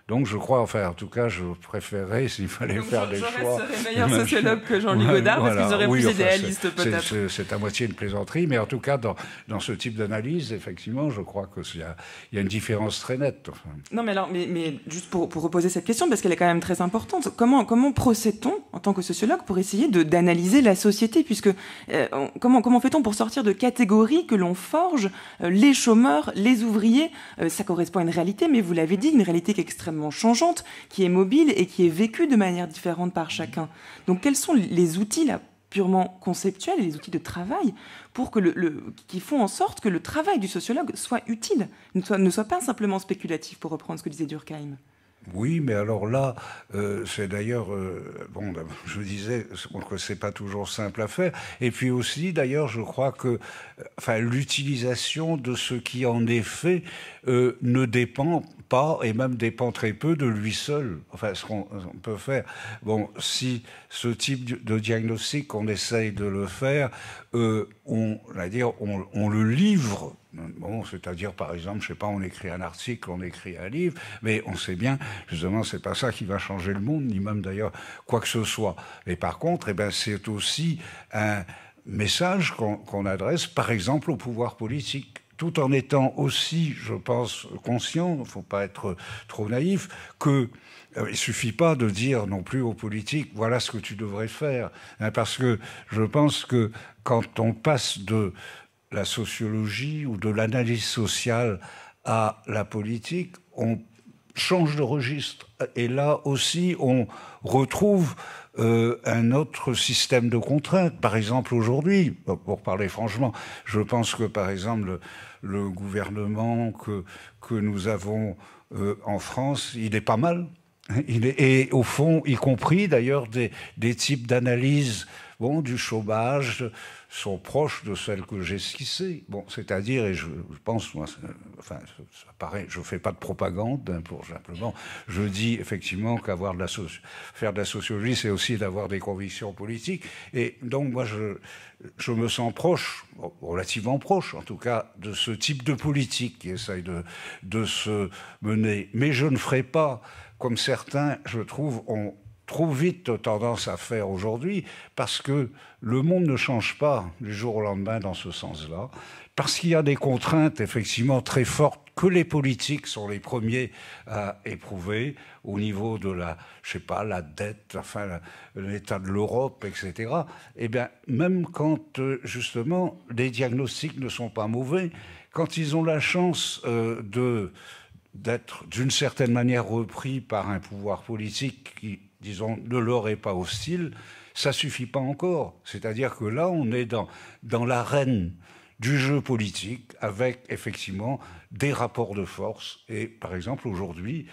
[SPEAKER 3] Donc je crois, enfin en tout cas, je préférerais s'il fallait faire des choix... serait meilleur sociologue que jean luc Godard, parce qu'ils auraient plus idéaliste peut-être. C'est à moitié une plaisanterie, mais en tout cas, dans, ce type d'analyse, effectivement, je crois qu'il y, a une différence très nette.
[SPEAKER 2] Non mais alors, mais, juste pour, reposer cette question, parce qu'elle est quand même très importante, comment, comment procède-t-on en tant que sociologue pour essayer d'analyser la société Puisque euh, comment, comment fait-on pour sortir de catégories que l'on forge euh, Les chômeurs, les ouvriers, euh, ça correspond à une réalité, mais vous l'avez dit, une réalité qui est extrêmement changeante, qui est mobile et qui est vécue de manière différente par chacun. Donc quels sont les outils là purement conceptuels et les outils de travail pour que qui font en sorte que le travail du sociologue soit utile, ne soit pas simplement spéculatif, pour reprendre ce que disait Durkheim.
[SPEAKER 3] Oui, mais alors là, euh, c'est d'ailleurs, euh, bon, bah, je disais que c'est pas toujours simple à faire. Et puis aussi, d'ailleurs, je crois que, euh, enfin, l'utilisation de ce qui en est fait ne dépend pas et même dépend très peu de lui seul. Enfin, ce qu'on peut faire. Bon, si ce type de diagnostic, on essaye de le faire, on, va dire, on le livre Bon, c'est-à-dire, par exemple, je sais pas, on écrit un article, on écrit un livre, mais on sait bien, justement, c'est pas ça qui va changer le monde, ni même d'ailleurs quoi que ce soit. Et par contre, et eh ben, c'est aussi un message qu'on adresse, par exemple, au pouvoir politique tout en étant aussi, je pense, conscient, il ne faut pas être trop naïf, que euh, il suffit pas de dire non plus aux politiques voilà ce que tu devrais faire, hein, parce que je pense que quand on passe de la sociologie ou de l'analyse sociale à la politique, on change de registre. Et là aussi, on retrouve euh, un autre système de contraintes. Par exemple, aujourd'hui, pour parler franchement, je pense que, par exemple, le, gouvernement que, que nous avons euh, en France, il est pas mal. Il est, et au fond, y compris d'ailleurs des, types d'analyses bon, du chômage, sont proches de celles que j'ai Bon, c'est-à-dire, et je, pense, moi, enfin, ça paraît, je fais pas de propagande, hein, pour simplement, je dis effectivement qu'avoir de la faire de la sociologie, c'est aussi d'avoir des convictions politiques. Et donc, moi, je, je me sens proche, relativement proche, en tout cas, de ce type de politique qui essaye de, de se mener. Mais je ne ferai pas, comme certains, je trouve, ont trop vite tendance à faire aujourd'hui, parce que le monde ne change pas du jour au lendemain dans ce sens-là, parce qu'il y a des contraintes effectivement très fortes que les politiques sont les premiers à éprouver au niveau de la, je sais pas, la dette, enfin l'état de l'Europe, etc. Eh bien, même quand euh, justement les diagnostics ne sont pas mauvais, quand ils ont la chance euh, de d'être d'une certaine manière repris par un pouvoir politique qui disons, ne leur est pas hostile, ça suffit pas encore. C'est-à-dire que là, on est dans, l'arène du jeu politique avec effectivement des rapports de force. Et par exemple, aujourd'hui,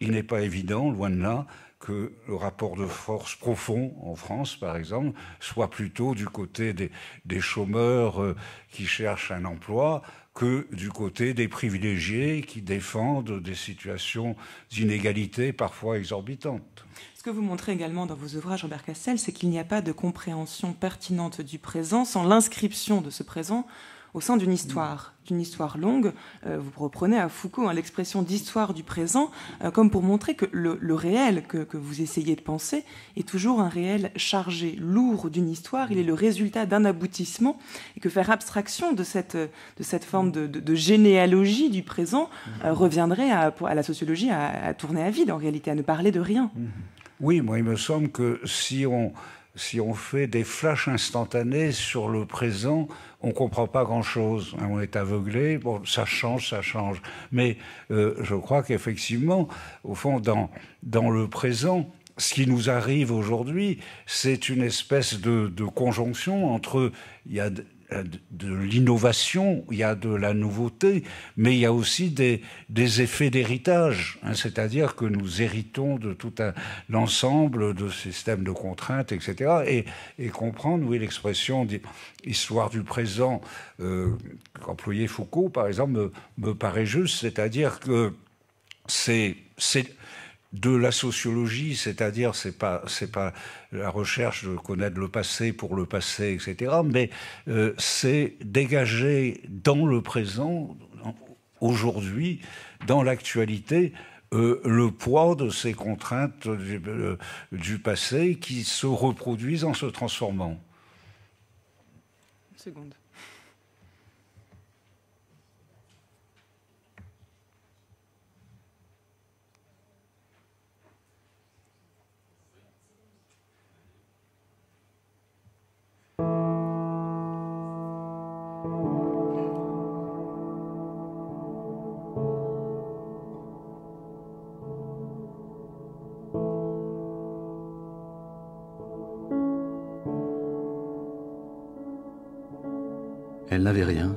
[SPEAKER 3] il n'est pas évident, loin de là, que le rapport de force profond en France, par exemple, soit plutôt du côté des, chômeurs euh, qui cherchent un emploi que du côté des privilégiés qui défendent des situations d'inégalité parfois exorbitantes.
[SPEAKER 2] Ce que vous montrez également dans vos ouvrages, Robert Castel, c'est qu'il n'y a pas de compréhension pertinente du présent sans l'inscription de ce présent au sein d'une histoire, d'une histoire longue. Euh, vous reprenez à Foucault hein, l'expression d'histoire du présent euh, comme pour montrer que le, réel que, vous essayez de penser est toujours un réel chargé, lourd d'une histoire. Il est le résultat d'un aboutissement et que faire abstraction de cette, de cette forme de, généalogie du présent euh, reviendrait à, à, la sociologie à, tourner à vide en réalité, à ne parler de rien.
[SPEAKER 3] Oui, moi, il me semble que si on, si on fait des flashs instantanés sur le présent, on ne comprend pas grand-chose. Hein, on est aveuglé, bon, ça change, ça change. Mais euh, je crois qu'effectivement, au fond, dans, dans le présent, ce qui nous arrive aujourd'hui, c'est une espèce de, conjonction entre il y a euh, de l'innovation, il y a de la nouveauté, mais il y a aussi des, des effets d'héritage, hein, c'est-à-dire que nous héritons de tout un l'ensemble de systèmes de contraintes, etc. Et, comprendre, oui, l'expression histoire du présent euh, qu'employait Foucault, par exemple, me, me paraît juste, c'est-à-dire que c'est de la sociologie, c'est-à-dire c'est pas c'est pas la recherche de connaître le passé pour le passé, etc. Mais euh, c'est dégager dans le présent, aujourd'hui, dans l'actualité, euh, le poids de ces contraintes euh, du, du, passé qui se reproduisent en se transformant.
[SPEAKER 2] Une seconde.
[SPEAKER 4] Elle n'avait rien,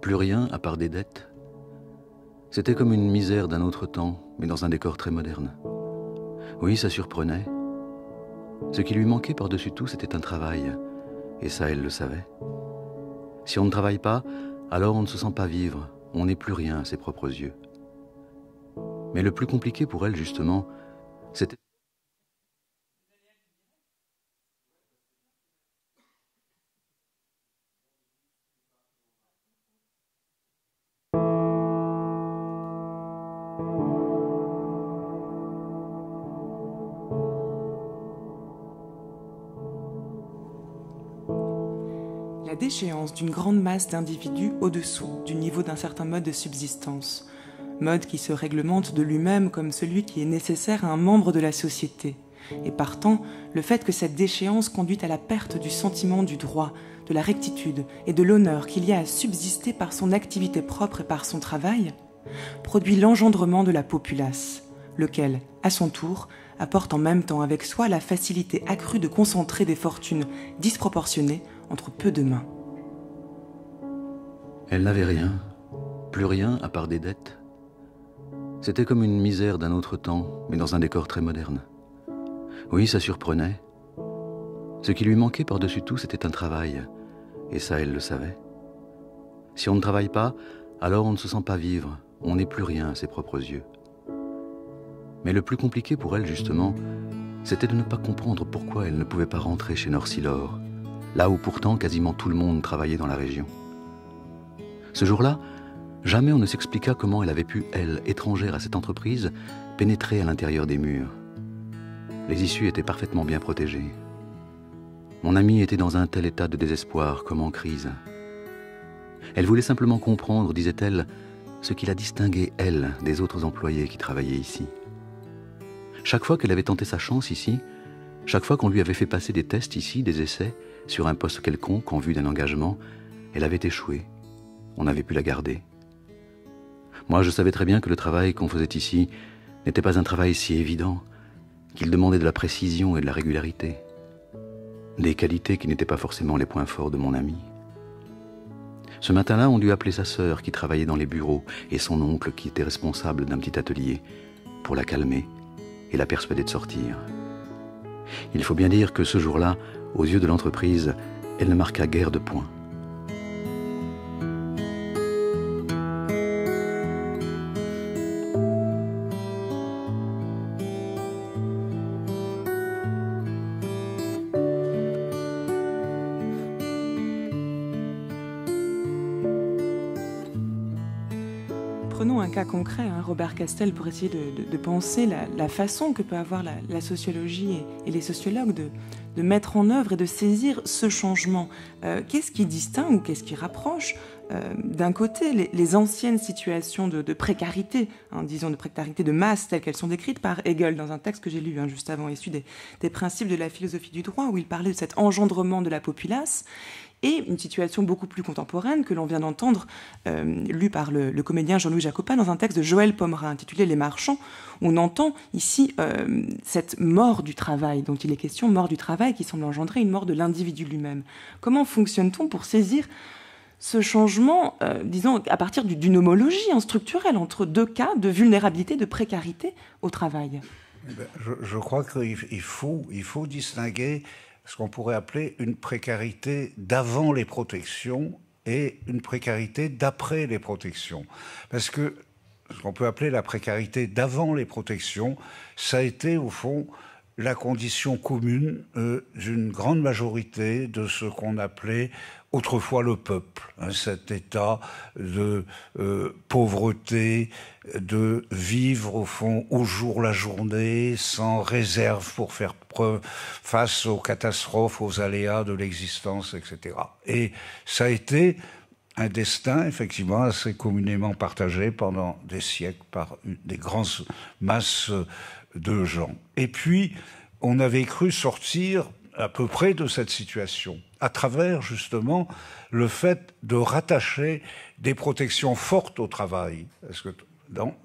[SPEAKER 4] plus rien à part des dettes. C'était comme une misère d'un autre temps, mais dans un décor très moderne. Oui, ça surprenait. Ce qui lui manquait par-dessus tout, c'était un travail. Et ça, elle le savait. Si on ne travaille pas, alors on ne se sent pas vivre, on n'est plus rien à ses propres yeux. Mais le plus compliqué pour elle, justement, c'était...
[SPEAKER 2] d'une grande masse d'individus au-dessous du niveau d'un certain mode de subsistance, mode qui se réglemente de lui-même comme celui qui est nécessaire à un membre de la société. Et partant, le fait que cette déchéance conduit à la perte du sentiment du droit, de la rectitude et de l'honneur qu'il y a à subsister par son activité propre et par son travail, produit l'engendrement de la populace, lequel, à son tour, apporte en même temps avec soi la facilité accrue de concentrer des fortunes disproportionnées entre peu de mains.
[SPEAKER 4] Elle n'avait rien, plus rien à part des dettes. C'était comme une misère d'un autre temps, mais dans un décor très moderne. Oui, ça surprenait. Ce qui lui manquait par-dessus tout, c'était un travail. Et ça, elle le savait. Si on ne travaille pas, alors on ne se sent pas vivre, on n'est plus rien à ses propres yeux. Mais le plus compliqué pour elle, justement, c'était de ne pas comprendre pourquoi elle ne pouvait pas rentrer chez Norcilor, là où pourtant quasiment tout le monde travaillait dans la région. Ce jour-là, jamais on ne s'expliqua comment elle avait pu, elle, étrangère à cette entreprise, pénétrer à l'intérieur des murs. Les issues étaient parfaitement bien protégées. Mon amie était dans un tel état de désespoir comme en crise. Elle voulait simplement comprendre, disait-elle, ce qui la distinguait, elle, des autres employés qui travaillaient ici. Chaque fois qu'elle avait tenté sa chance ici, chaque fois qu'on lui avait fait passer des tests ici, des essais, sur un poste quelconque en vue d'un engagement, elle avait échoué on avait pu la garder. Moi, je savais très bien que le travail qu'on faisait ici n'était pas un travail si évident, qu'il demandait de la précision et de la régularité, des qualités qui n'étaient pas forcément les points forts de mon ami. Ce matin-là, on dut appeler sa sœur qui travaillait dans les bureaux et son oncle qui était responsable d'un petit atelier pour la calmer et la persuader de sortir. Il faut bien dire que ce jour-là, aux yeux de l'entreprise, elle ne marqua guère de points.
[SPEAKER 2] Robert Castel pour essayer de, penser la, façon que peut avoir la, sociologie et, les sociologues de, mettre en œuvre et de saisir ce changement. Euh, qu'est-ce qui distingue ou qu'est-ce qui rapproche euh, d'un côté les, anciennes situations de, précarité, hein, disons de précarité de masse telles qu'elles sont décrites par Hegel dans un texte que j'ai lu hein, juste avant, issu des, des, principes de la philosophie du droit, où il parlait de cet engendrement de la populace, et une situation beaucoup plus contemporaine que l'on vient d'entendre, euh, lue par le, comédien Jean-Louis Jacopin dans un texte de Joël Pomera intitulé Les marchands. On entend ici euh, cette mort du travail dont il est question, mort du travail qui semble engendrer une mort de l'individu lui-même. Comment fonctionne-t-on pour saisir ce changement, euh, disons, à partir d'une homologie structurelle entre deux cas de vulnérabilité, de précarité au travail
[SPEAKER 3] eh ben, je, crois qu'il faut, il faut distinguer ce qu'on pourrait appeler une précarité d'avant les protections et une précarité d'après les protections. Parce que ce qu'on peut appeler la précarité d'avant les protections, ça a été au fond la condition commune euh, d'une grande majorité de ce qu'on appelait autrefois le peuple, hein, cet état de euh, pauvreté, de vivre au fond au jour la journée, sans réserve pour faire preuve face aux catastrophes, aux aléas de l'existence, etc. Et ça a été un destin effectivement assez communément partagé pendant des siècles par des grandes masses de gens. Et puis, on avait cru sortir à peu près de cette situation, à travers justement le fait de rattacher des protections fortes au travail.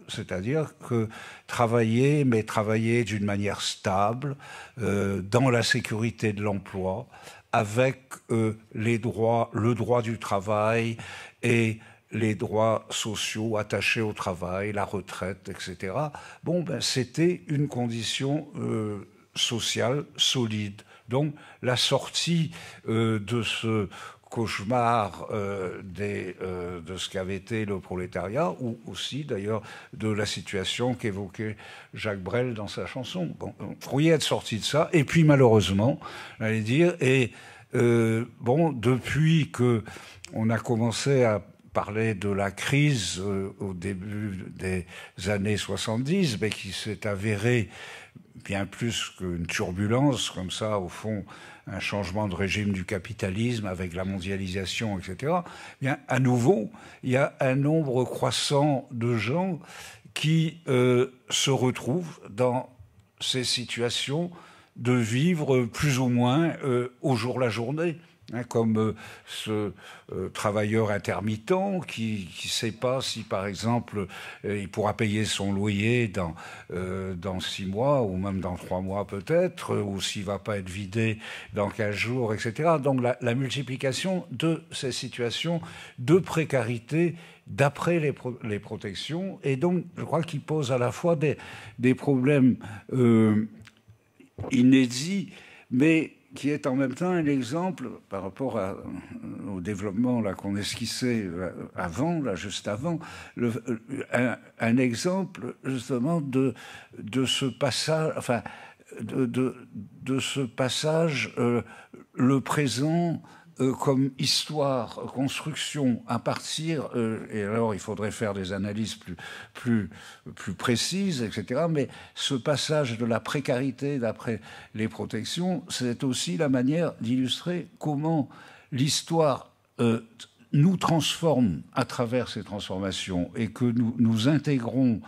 [SPEAKER 3] c'est-à-dire que travailler, mais travailler d'une manière stable, euh, dans la sécurité de l'emploi, avec euh, les droits, le droit du travail et les droits sociaux attachés au travail, la retraite, etc. Bon, ben, c'était une condition euh, sociale solide. Donc la sortie euh, de ce cauchemar euh, euh, de ce qu'avait été le prolétariat, ou aussi d'ailleurs de la situation qu'évoquait Jacques Brel dans sa chanson. Bon, fouillait être sorti de ça, et puis malheureusement, j'allais dire, et bon, depuis que on a commencé à parler de la crise au début des années 70, mais qui s'est avérée bien plus qu'une turbulence, comme ça, au fond, un changement de régime du capitalisme avec la mondialisation, etc., eh à nouveau, il y a un nombre croissant de gens qui euh, se retrouvent dans ces situations de vivre plus ou moins euh, au jour la journée. Hein, comme euh, ce euh, travailleur intermittent qui ne sait pas si, par exemple, euh, il pourra payer son loyer dans, dans six mois ou même dans trois mois peut-être, ou s'il ne va pas être vidé dans quinze jours, etc. Donc la, multiplication de ces situations de précarité d'après les, les, protections, et donc je crois qu'il pose à la fois des problèmes inédits, mais qui est en même temps un exemple par rapport euh, au développement là qu'on esquissait euh, avant, là juste avant, euh, un, exemple justement de de ce passage, enfin de de, ce passage le présent euh, comme histoire, euh, construction à partir, euh, et alors il faudrait faire des analyses plus, plus, plus précises, etc., mais ce passage de la précarité d'après les protections, c'est aussi la manière d'illustrer comment l'histoire nous transforme à travers ces transformations et que nous, nous intégrons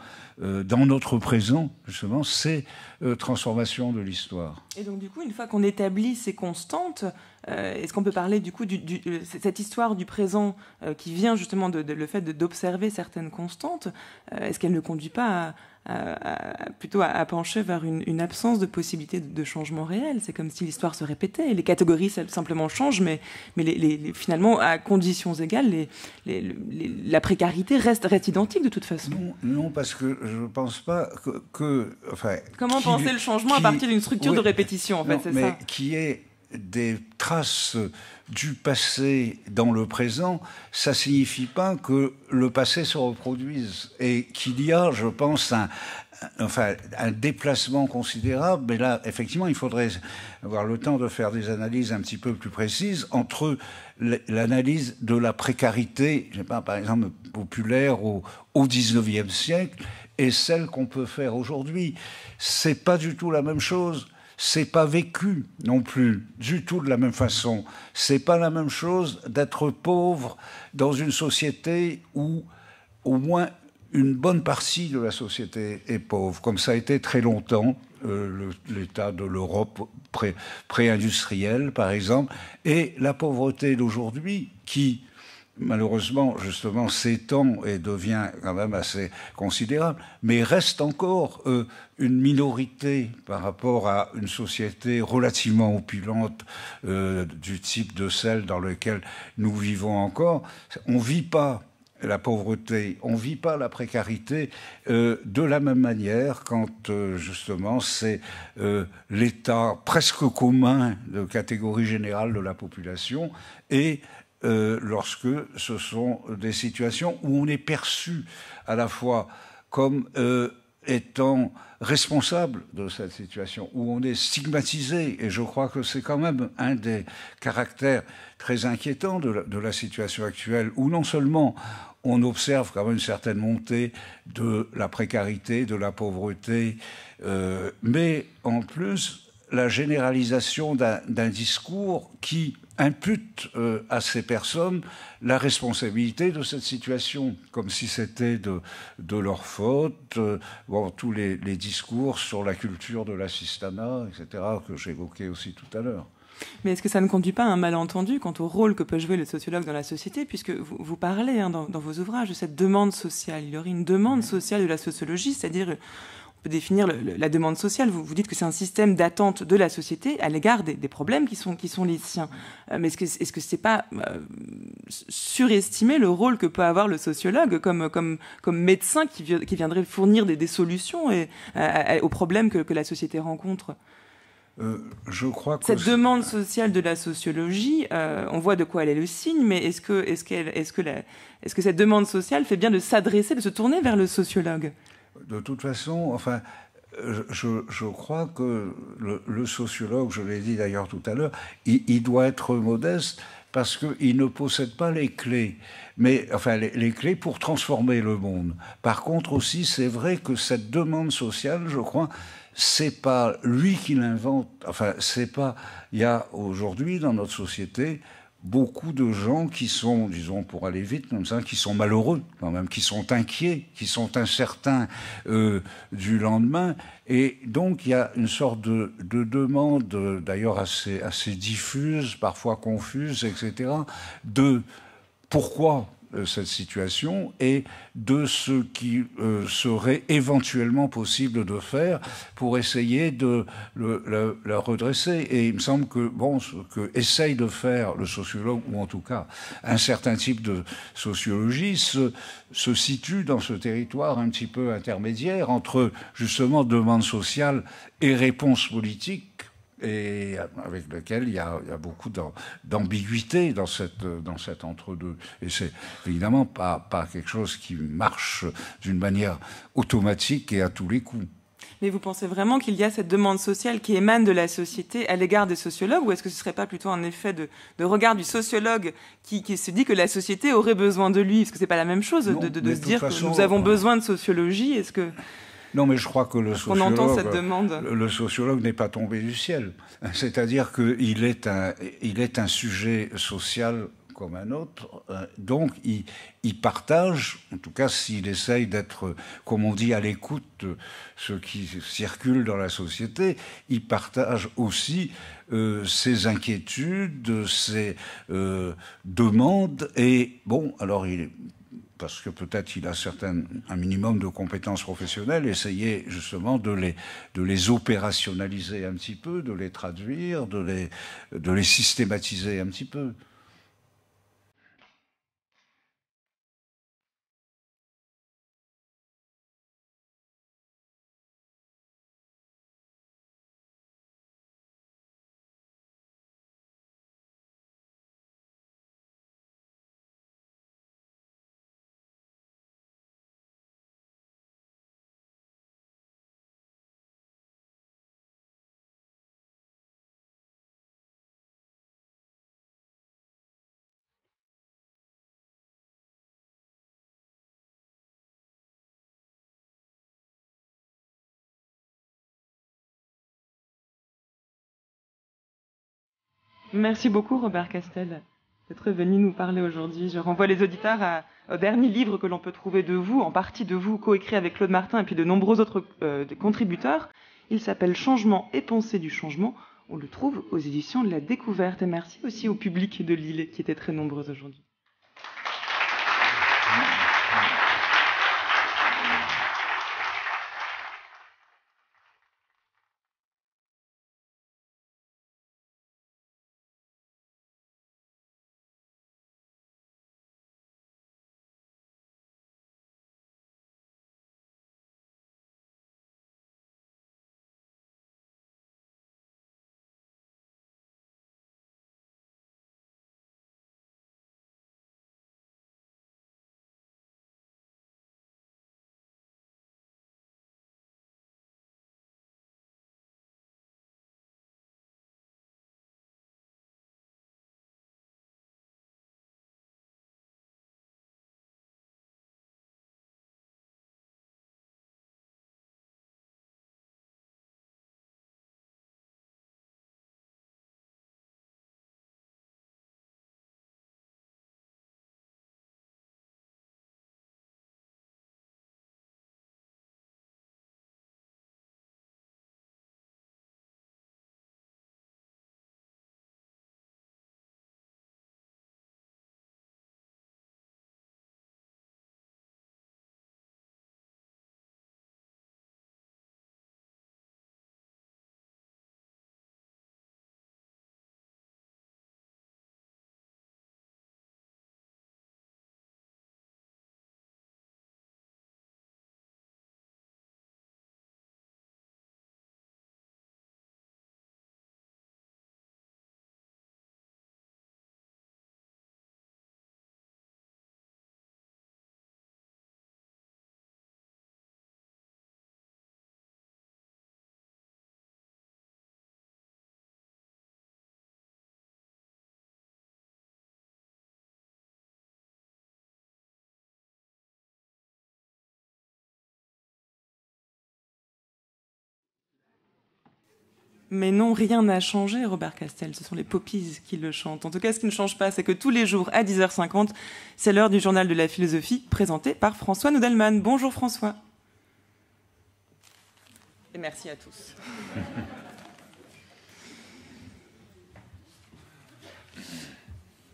[SPEAKER 3] euh, dans notre présent, justement, ces euh, transformations de l'histoire.
[SPEAKER 2] Et donc, du coup, une fois qu'on établit ces constantes, euh, est-ce qu'on peut parler, du coup, de cette histoire du présent qui vient justement de, le fait d'observer certaines constantes Est-ce qu'elle ne conduit pas à plutôt à, pencher vers une, absence de possibilité de, changement réel. C'est comme si l'histoire se répétait. les catégories simplement changent, mais, mais les, finalement, à conditions égales, la précarité reste, reste identique de toute façon. Non, parce
[SPEAKER 3] que je ne pense pas que. enfin, Comment penser le changement à partir d'une structure de répétition, en fait, c'est ça Qui est des traces du passé dans le présent, ça signifie pas que le passé se reproduise et qu'il y a, je pense, un, enfin, un déplacement considérable. Mais là, effectivement, il faudrait avoir le temps de faire des analyses un petit peu plus précises entre l'analyse de la précarité, pas, par exemple, populaire au, au 19e siècle et celle qu'on peut faire aujourd'hui. C'est pas du tout la même chose c'est pas vécu non plus du tout de la même façon. C'est pas la même chose d'être pauvre dans une société où au moins une bonne partie de la société est pauvre, comme ça a été très longtemps euh, l'état de l'Europe pré-industrielle, par exemple, et la pauvreté d'aujourd'hui qui malheureusement, justement, s'étend et devient quand même assez considérable, mais reste encore euh, une minorité par rapport à une société relativement opulente euh, du type de celle dans laquelle nous vivons encore. On ne vit pas la pauvreté, on ne vit pas la précarité euh, de la même manière quand justement c'est l'état presque commun de catégorie générale de la population et euh, lorsque ce sont des situations où on est perçu à la fois comme euh, étant responsable de cette situation, où on est stigmatisé, et je crois que c'est quand même un des caractères très inquiétants de la, situation actuelle, où non seulement on observe quand même une certaine montée de la précarité, de la pauvreté, euh, mais en plus la généralisation d'un discours qui impute euh, à ces personnes la responsabilité de cette situation, comme si c'était de, de, leur faute. Euh, tous les, discours sur la culture de l'assistanat, etc., que j'évoquais aussi tout à l'heure.
[SPEAKER 2] Mais est-ce que ça ne conduit pas à un malentendu quant au rôle que peut jouer le sociologue dans la société, puisque vous, parlez hein, dans, dans, vos ouvrages de cette demande sociale Il y aurait une demande sociale de la sociologie, c'est-à-dire peut définir la demande sociale. Vous, vous dites que c'est un système d'attente de la société à l'égard des, des, problèmes qui sont, qui sont les siens. Euh, mais est-ce que ce que c'est pas euh, surestimer le rôle que peut avoir le sociologue comme comme comme médecin qui, qui viendrait fournir des, des solutions et, euh, aux problèmes que, que la société rencontre?
[SPEAKER 3] je crois que cette
[SPEAKER 2] demande sociale de la sociologie, on voit de quoi elle est le signe, mais est-ce que est-ce qu'elle est-ce que la, est-ce que cette demande sociale fait bien de s'adresser, de se tourner vers le sociologue
[SPEAKER 3] de toute façon, enfin, je, crois que le, sociologue, je l'ai dit d'ailleurs tout à l'heure, il, doit être modeste parce qu'il ne possède pas les clés, mais enfin les, clés pour transformer le monde. Par contre aussi, c'est vrai que cette demande sociale, je crois, c'est pas lui qui l'invente. Enfin, c'est pas. Il y a aujourd'hui dans notre société beaucoup de gens qui sont, disons pour aller vite qui sont malheureux quand même, qui sont inquiets, qui sont incertains euh, du lendemain. Et donc il y a une sorte de, demande, d'ailleurs assez diffuse, parfois confuse, etc., de pourquoi euh, cette situation et de ce qui euh, serait éventuellement possible de faire pour essayer de la redresser. Et il me semble que, bon, ce que essaye de faire le sociologue, ou en tout cas un certain type de sociologie, se situe dans ce territoire un petit peu intermédiaire entre justement demande sociale et réponse politique et avec lequel il y a, beaucoup d'ambiguïté dans, cette, dans cet entre-deux. Et c'est évidemment pas, pas quelque chose qui marche d'une manière automatique et à tous les coups.
[SPEAKER 2] Mais vous pensez vraiment qu'il y a cette demande sociale qui émane de la société à l'égard des sociologues Ou est-ce que ce ne serait pas plutôt un effet de, regard du sociologue qui, se dit que la société aurait besoin de lui Parce que ce n'est pas la même chose de, de, se dire que nous avons besoin
[SPEAKER 3] de sociologie. Est-ce que... Non, mais je crois que le sociologue. cette demande. Le, sociologue n'est pas tombé du ciel. C'est-à-dire qu'il est un, il est un sujet social comme un autre. Euh, donc, il, partage, en tout cas, s'il essaye d'être, comme on dit, à l'écoute de ce qui circule dans la société, il partage aussi euh, ses inquiétudes, ses euh, demandes. Et bon, alors, il parce que peut-être il a un minimum de compétences professionnelles, essayer justement de les, de opérationnaliser un petit peu, de les traduire, de les systématiser un petit peu.
[SPEAKER 1] Merci beaucoup, Robert Castel, d'être venu nous parler
[SPEAKER 2] aujourd'hui. Je renvoie les auditeurs à, au dernier livre que l'on peut trouver de vous, en partie de vous, coécrit avec Claude Martin et puis de nombreux autres euh, contributeurs. Il s'appelle Changement et pensée du changement. On le trouve aux éditions de la découverte. Et merci aussi au public de Lille qui était très nombreux aujourd'hui.
[SPEAKER 1] Mais non, rien n'a
[SPEAKER 2] changé, Robert Castel. Ce sont les poppies qui le chantent. En tout cas, ce qui ne change pas, c'est que tous les jours, à 10h50, c'est l'heure du journal de la philosophie, présenté par François Noudelman. Bonjour François. Et merci à tous.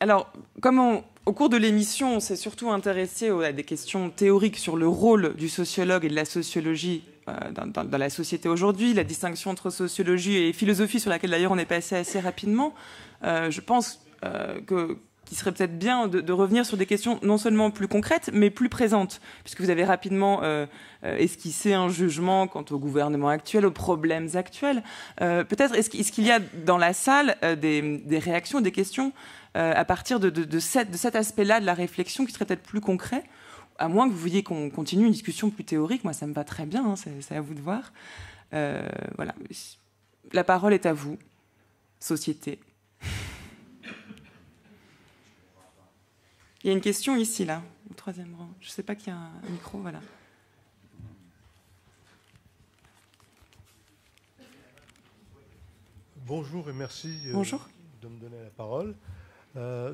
[SPEAKER 2] Alors, comme au cours de l'émission, on s'est surtout intéressé à des questions théoriques sur le rôle du sociologue et de la sociologie euh, dans, la société aujourd'hui, la distinction entre sociologie et philosophie, sur laquelle d'ailleurs on est passé assez rapidement, euh, je pense euh, qu'il serait peut-être bien de, revenir sur des questions non seulement plus concrètes, mais plus présentes, puisque vous avez rapidement esquissé un jugement quant au gouvernement actuel, aux problèmes actuels. peut-être est-ce qu'il y a dans la salle des, réactions, des questions à partir de, de, cet aspect-là de la réflexion qui serait peut-être plus concret à moins que vous vouliez qu'on continue une discussion plus théorique, moi ça me va très bien, hein, c'est à vous de voir. Euh, voilà. La parole est à vous, société. Il y a une question ici, là, au troisième rang. Je ne sais pas qu'il y a un micro, voilà.
[SPEAKER 1] Bonjour et merci euh, de me donner la parole. Euh,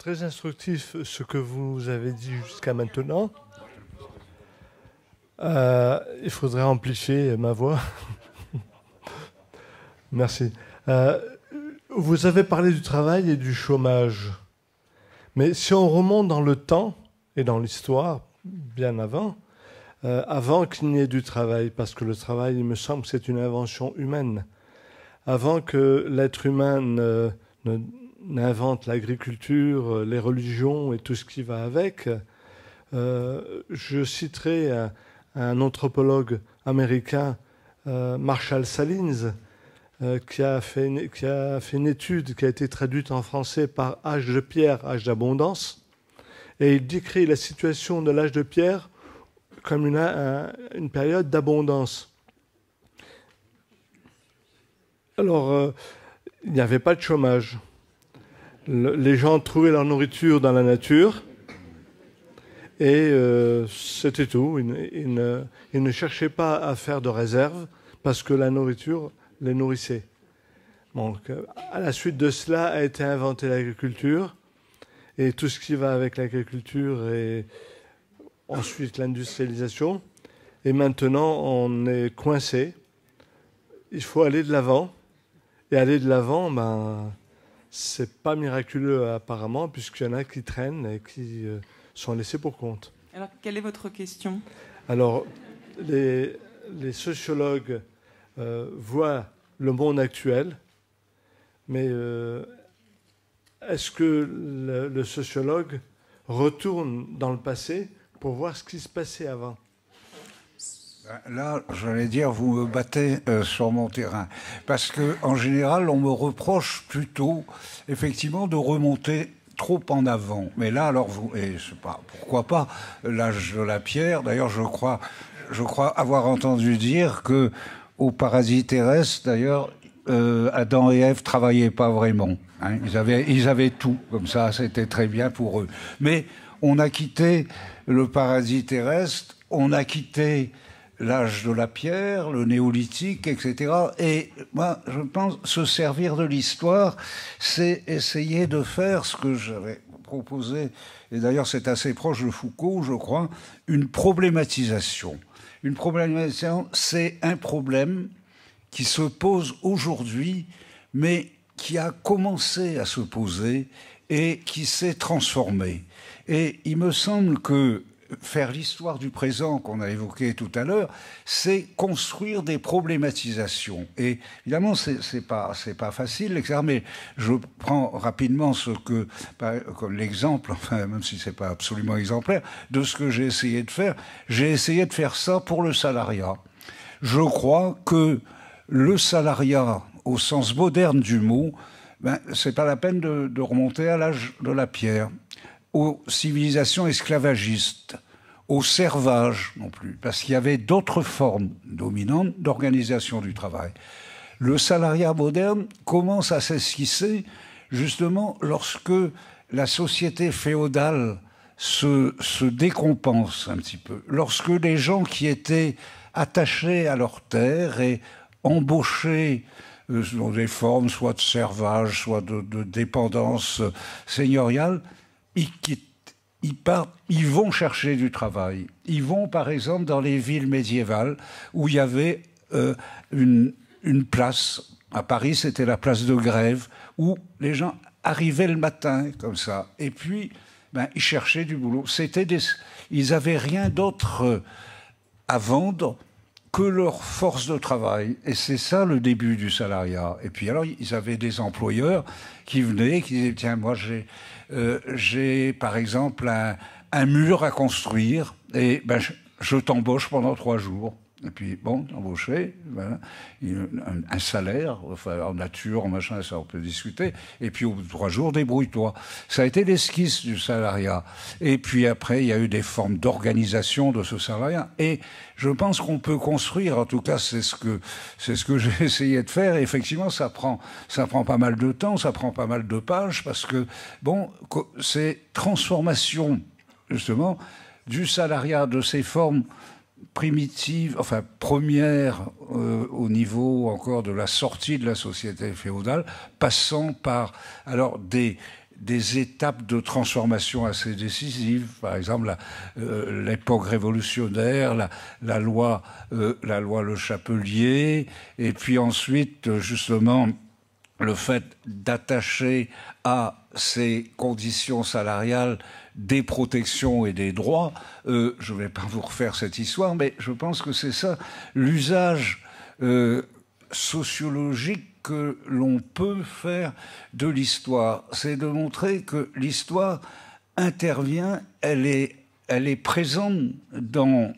[SPEAKER 1] Très instructif euh, ce que vous avez dit jusqu'à maintenant. Euh, il faudrait amplifier ma voix. Merci. Euh, vous avez parlé du travail et du chômage. Mais si on remonte dans le temps et dans l'histoire, bien avant, avant qu'il n'y ait du travail, parce que le travail, il me semble, c'est une invention humaine, avant que l'être humain ne invente l'agriculture, euh, les religions et tout ce qui va avec. Euh, je citerai un, anthropologue américain, euh, Marshall Salins, qui, a fait une, étude qui a été traduite en français par Âge de pierre, âge d'abondance. Et il décrit la situation de l'âge de pierre comme une, une période d'abondance. Alors, il n'y avait pas de chômage les gens trouvaient leur nourriture dans la nature. Et euh, c'était tout. Ils, ne, cherchaient pas à faire de réserve parce que la nourriture les nourrissait. Donc, euh, à la suite de cela a été inventée l'agriculture et tout ce qui va avec l'agriculture et ensuite l'industrialisation. Et maintenant, on est coincé. Il faut aller de l'avant. Et aller de l'avant, ben, c'est pas miraculeux apparemment, puisqu'il y en a qui traînent et qui euh, sont laissés pour compte.
[SPEAKER 2] Alors, quelle est votre question
[SPEAKER 1] Alors, les, sociologues euh, voient le monde actuel, mais euh, est-ce que le sociologue retourne dans le passé pour voir ce qui se passait avant
[SPEAKER 3] Là, j'allais dire, vous me battez euh, sur mon terrain. Parce que, en général, on me reproche plutôt, effectivement, de remonter trop en avant. Mais là, alors, vous, et sais pas, pourquoi pas, l'âge de la pierre. D'ailleurs, je crois, je crois avoir entendu dire que, au paradis terrestre, d'ailleurs, euh, Adam et Ève travaillaient pas vraiment. Hein. Ils, avaient, ils avaient tout, comme ça, c'était très bien pour eux. Mais on a quitté le paradis terrestre, on a quitté l'âge de la pierre, le néolithique, etc. Et moi, je pense, se servir de l'histoire, c'est essayer de faire ce que j'avais proposé, et d'ailleurs c'est assez proche de Foucault, je crois, une problématisation. Une problématisation, c'est un problème qui se pose aujourd'hui, mais qui a commencé à se poser et qui s'est transformé. Et il me semble que faire l'histoire du présent qu'on a évoqué tout à l'heure, c'est construire des problématisations. Et évidemment, ce n'est pas, pas facile, mais je prends rapidement ce que, comme l'exemple, enfin, même si ce n'est pas absolument exemplaire, de ce que j'ai essayé de faire. J'ai essayé de faire ça pour le salariat. Je crois que le salariat, au sens moderne du mot, ben, ce n'est pas la peine de remonter à l'âge de la pierre aux civilisations esclavagistes, au servage non plus, parce qu'il y avait d'autres formes dominantes d'organisation du travail. Le salariat moderne commence à s'esquisser justement lorsque la société féodale se, décompense un petit peu, lorsque les gens qui étaient attachés à leur terre et embauchés dans euh, des formes soit de servage, soit de, de dépendance euh, seigneuriale, ils vont chercher du travail. Ils vont, par exemple, dans les villes médiévales où il y avait euh, une, place. À Paris, c'était la place de grève où les gens arrivaient le matin comme ça. Et puis, ben, ils cherchaient du boulot. C'était Ils n'avaient rien d'autre euh, à vendre que leur force de travail. Et c'est ça le début du salariat. Et puis alors, ils avaient des employeurs qui venaient, qui disaient, tiens, moi, j'ai, euh, j'ai par exemple un, mur à construire et ben, je t'embauche pendant trois jours. Et puis, bon, embauché, un, un, salaire, enfin, en nature, machin, ça, on peut discuter. Et puis, au bout de trois jours, débrouille-toi. Ça a été l'esquisse du salariat. Et puis, après, il y a eu des formes d'organisation de ce salariat. Et je pense qu'on peut construire, en tout cas, c'est ce que, c'est ce que j'ai essayé de faire. Et effectivement, ça prend, ça prend pas mal de temps, ça prend pas mal de pages, parce que, bon, ces transformations, justement, du salariat, de ces formes primitive, enfin première euh, au niveau encore de la sortie de la société féodale, passant par alors des étapes de transformation assez décisives, par exemple euh, l'époque révolutionnaire, la, loi, euh, la loi Le Chapelier, et puis ensuite justement le fait d'attacher à ces conditions salariales des protections et des droits. Euh, je ne vais pas vous refaire cette histoire, mais je pense que c'est ça l'usage euh, sociologique que l'on peut faire de l'histoire. C'est de montrer que l'histoire intervient, elle est, elle est présente dans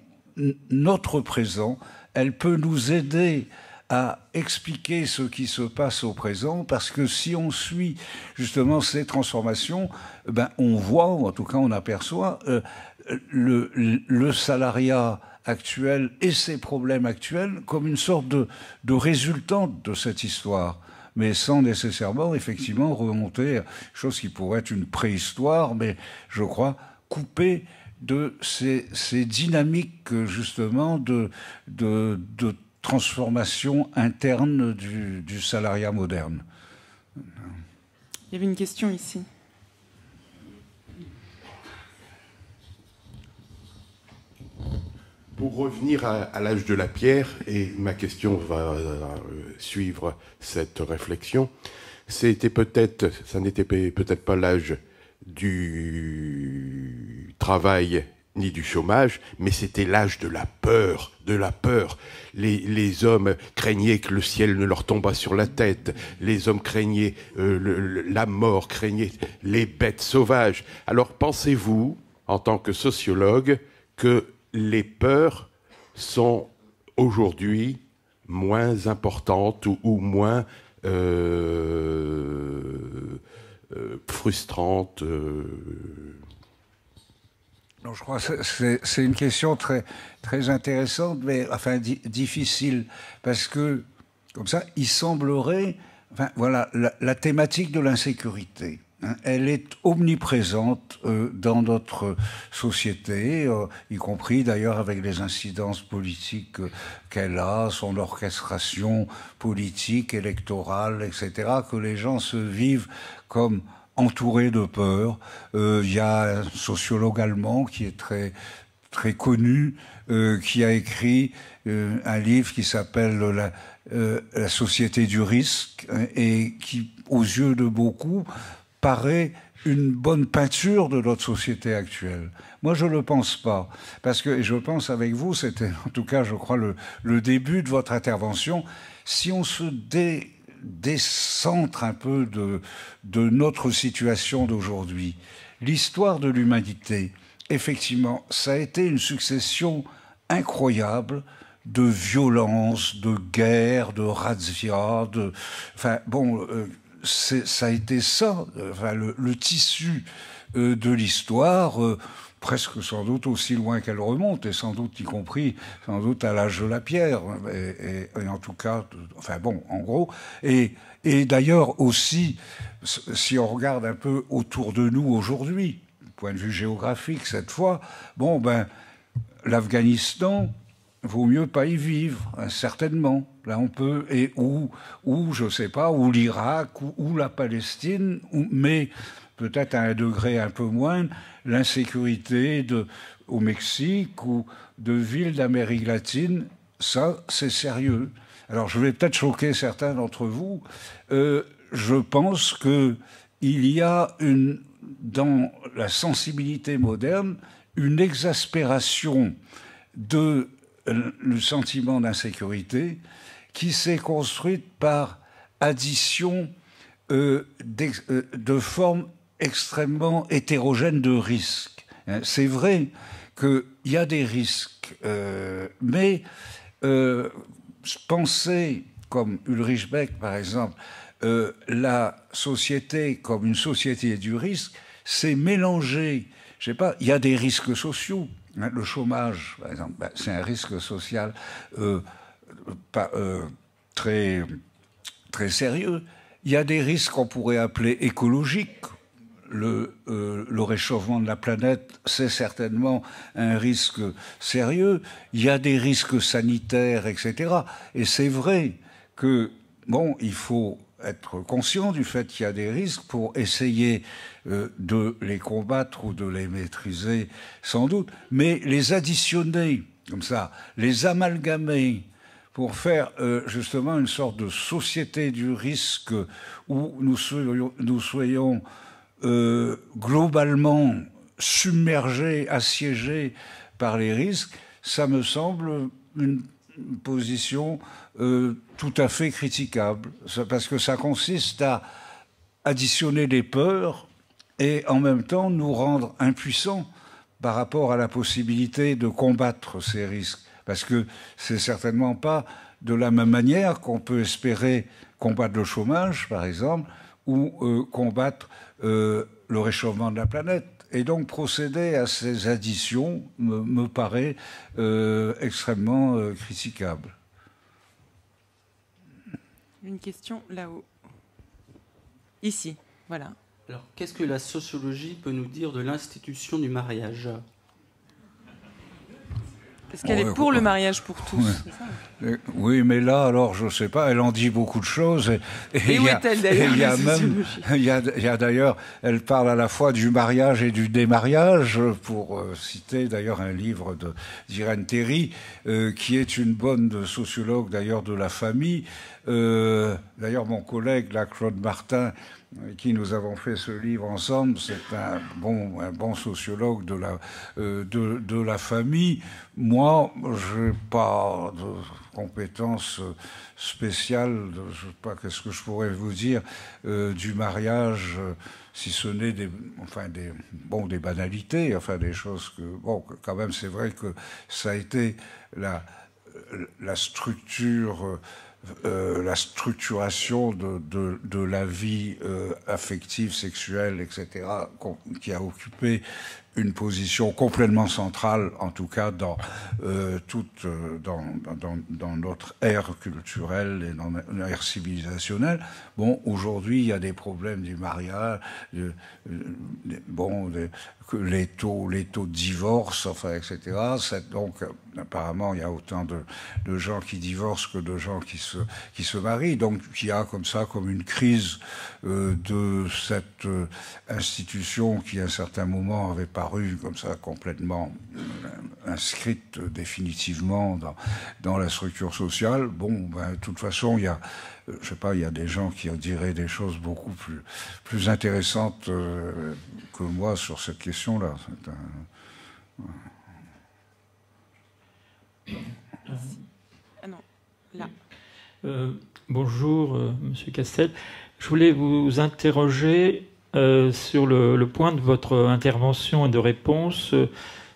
[SPEAKER 3] notre présent, elle peut nous aider à expliquer ce qui se passe au présent, parce que si on suit justement ces transformations, ben on voit, ou en tout cas on aperçoit, euh, le, le, salariat actuel et ses problèmes actuels comme une sorte de, de résultante de cette histoire mais sans nécessairement effectivement remonter à chose qui pourrait être une préhistoire, mais je crois couper de ces, ces dynamiques justement de, de, de transformation interne du, salariat moderne.
[SPEAKER 6] Il y
[SPEAKER 2] avait une question ici.
[SPEAKER 3] Pour revenir à, à l'âge de la pierre, et ma question
[SPEAKER 1] va euh, suivre cette réflexion, c'était peut-être, ça n'était peut-être pas l'âge du travail
[SPEAKER 3] ni du chômage, mais c'était l'âge de la peur, de la peur. Les, hommes craignaient que le ciel ne leur tombât sur la tête, les hommes craignaient euh, la mort, craignaient les bêtes sauvages. Alors pensez-vous, en tant que sociologue,
[SPEAKER 1] que les peurs sont aujourd'hui moins importantes ou, moins euh, euh, frustrantes
[SPEAKER 3] non, je crois que c'est une question très, très intéressante, mais enfin difficile, parce que, comme ça, il semblerait, enfin, voilà, la, thématique de l'insécurité, hein, elle est omniprésente euh, dans notre société, euh, y compris d'ailleurs avec les incidences politiques euh, qu'elle a, son orchestration politique, électorale, etc., que les gens se vivent comme entouré de peur. Il euh, y a un sociologue allemand qui est très très connu, euh, qui a écrit euh, un livre qui s'appelle la, la, société du risque hein, et qui, aux yeux de beaucoup, paraît une bonne peinture de notre société actuelle. Moi, je ne le pense pas, parce que je pense avec vous, c'était en tout cas, je crois, le, le début de votre intervention, si on se dé des un peu de, notre situation d'aujourd'hui. L'histoire de l'humanité, effectivement, ça a été une succession incroyable de violences, de guerres, de razzias, de... Enfin, bon, euh, ça a été ça, euh, enfin, le, tissu euh, de l'histoire presque sans doute aussi loin qu'elle remonte, et sans doute y compris, sans doute à l'âge de la pierre, et, en tout cas, enfin bon, en gros, et, d'ailleurs aussi, si on regarde un peu autour de nous aujourd'hui, point de vue géographique cette fois, bon ben, l'Afghanistan, vaut mieux pas y vivre, hein, certainement. Là, on peut, et ou, ou je sais pas, ou l'Irak, ou, la Palestine, mais peut-être à un degré un peu moins, l'insécurité au Mexique ou de villes d'Amérique latine. Ça, c'est sérieux. Alors, je vais peut-être choquer certains d'entre vous. Euh, je pense que il y a une, dans la sensibilité moderne une exaspération de euh, le sentiment d'insécurité qui s'est construite par addition euh, de formes extrêmement hétérogène de risques. Hein, c'est vrai qu'il y a des risques, euh, mais euh, penser, comme Ulrich Beck par exemple, euh, la société comme une société du risque, c'est mélanger. Je sais pas, il y a des risques sociaux. Hein, le chômage, par exemple, ben, c'est un risque social pas, très, très sérieux. Il y a des risques qu'on pourrait appeler écologiques euh, le, réchauffement de la planète, c'est certainement un risque sérieux. Il y a des risques sanitaires, etc. Et c'est vrai que, bon, il faut être conscient du fait qu'il y a des risques pour essayer euh, de les combattre ou de les maîtriser, sans doute, mais les additionner, comme ça, les amalgamer pour faire euh, justement une sorte de société du risque où nous soyons euh, globalement submergé, assiégé par les risques, ça me semble une position euh, tout à fait critiquable, parce que ça consiste à additionner les peurs et en même temps nous rendre impuissants par rapport à la possibilité de combattre ces risques, parce que c'est certainement pas de la même manière qu'on peut espérer combattre le chômage, par exemple, ou euh, combattre euh, le réchauffement de la planète. Et donc procéder à ces additions me, paraît euh, extrêmement euh, critiquable.
[SPEAKER 2] Une question là-haut. Ici, voilà.
[SPEAKER 4] Alors, qu'est-ce que la sociologie peut nous dire de l'institution du mariage
[SPEAKER 2] est-ce qu'elle est pour le mariage pour tous.
[SPEAKER 3] Euh, oui, mais là, alors, je ne sais pas, elle en dit beaucoup de choses. Et, où est-elle d'ailleurs Il y a d'ailleurs, elle parle à la fois du mariage et du démariage, pour euh, citer d'ailleurs un livre d'Irène Terry, euh, qui est une bonne sociologue d'ailleurs de la famille. d'ailleurs, mon collègue, là, Claude Martin, avec qui nous avons fait ce livre ensemble, c'est un bon, un bon sociologue de la, euh, de, la famille. Moi, je n'ai pas de compétences spéciales, je je sais pas qu'est-ce que je pourrais vous dire, euh, du mariage, euh, si ce n'est des, enfin des, bon, des banalités, enfin des choses que, bon, quand même, c'est vrai que ça a été la, la structure euh, la structuration de, la vie euh, affective, sexuelle, etc., qui a occupé une position complètement centrale, en tout cas dans, euh, toute, dans, notre ère culturelle et dans notre ère civilisationnelle. Bon, aujourd'hui, il y a des problèmes du mariage, bon, des, les taux, les taux de divorce, enfin, etc. Donc, apparemment, il y a autant de, gens qui divorcent que de gens qui se, qui marient. Donc, il y a comme ça, comme une crise euh, de cette euh, institution qui, à un certain moment, avait paru comme ça complètement euh, inscrite définitivement dans, dans la structure sociale. Bon, ben, de toute façon, il y a euh, je sais pas, il y a des gens qui diraient des choses beaucoup plus, plus intéressantes euh, que moi sur cette question-là.
[SPEAKER 2] Ah
[SPEAKER 7] euh, bonjour, Monsieur Castel. Je voulais vous interroger sur le, point de votre intervention et de réponse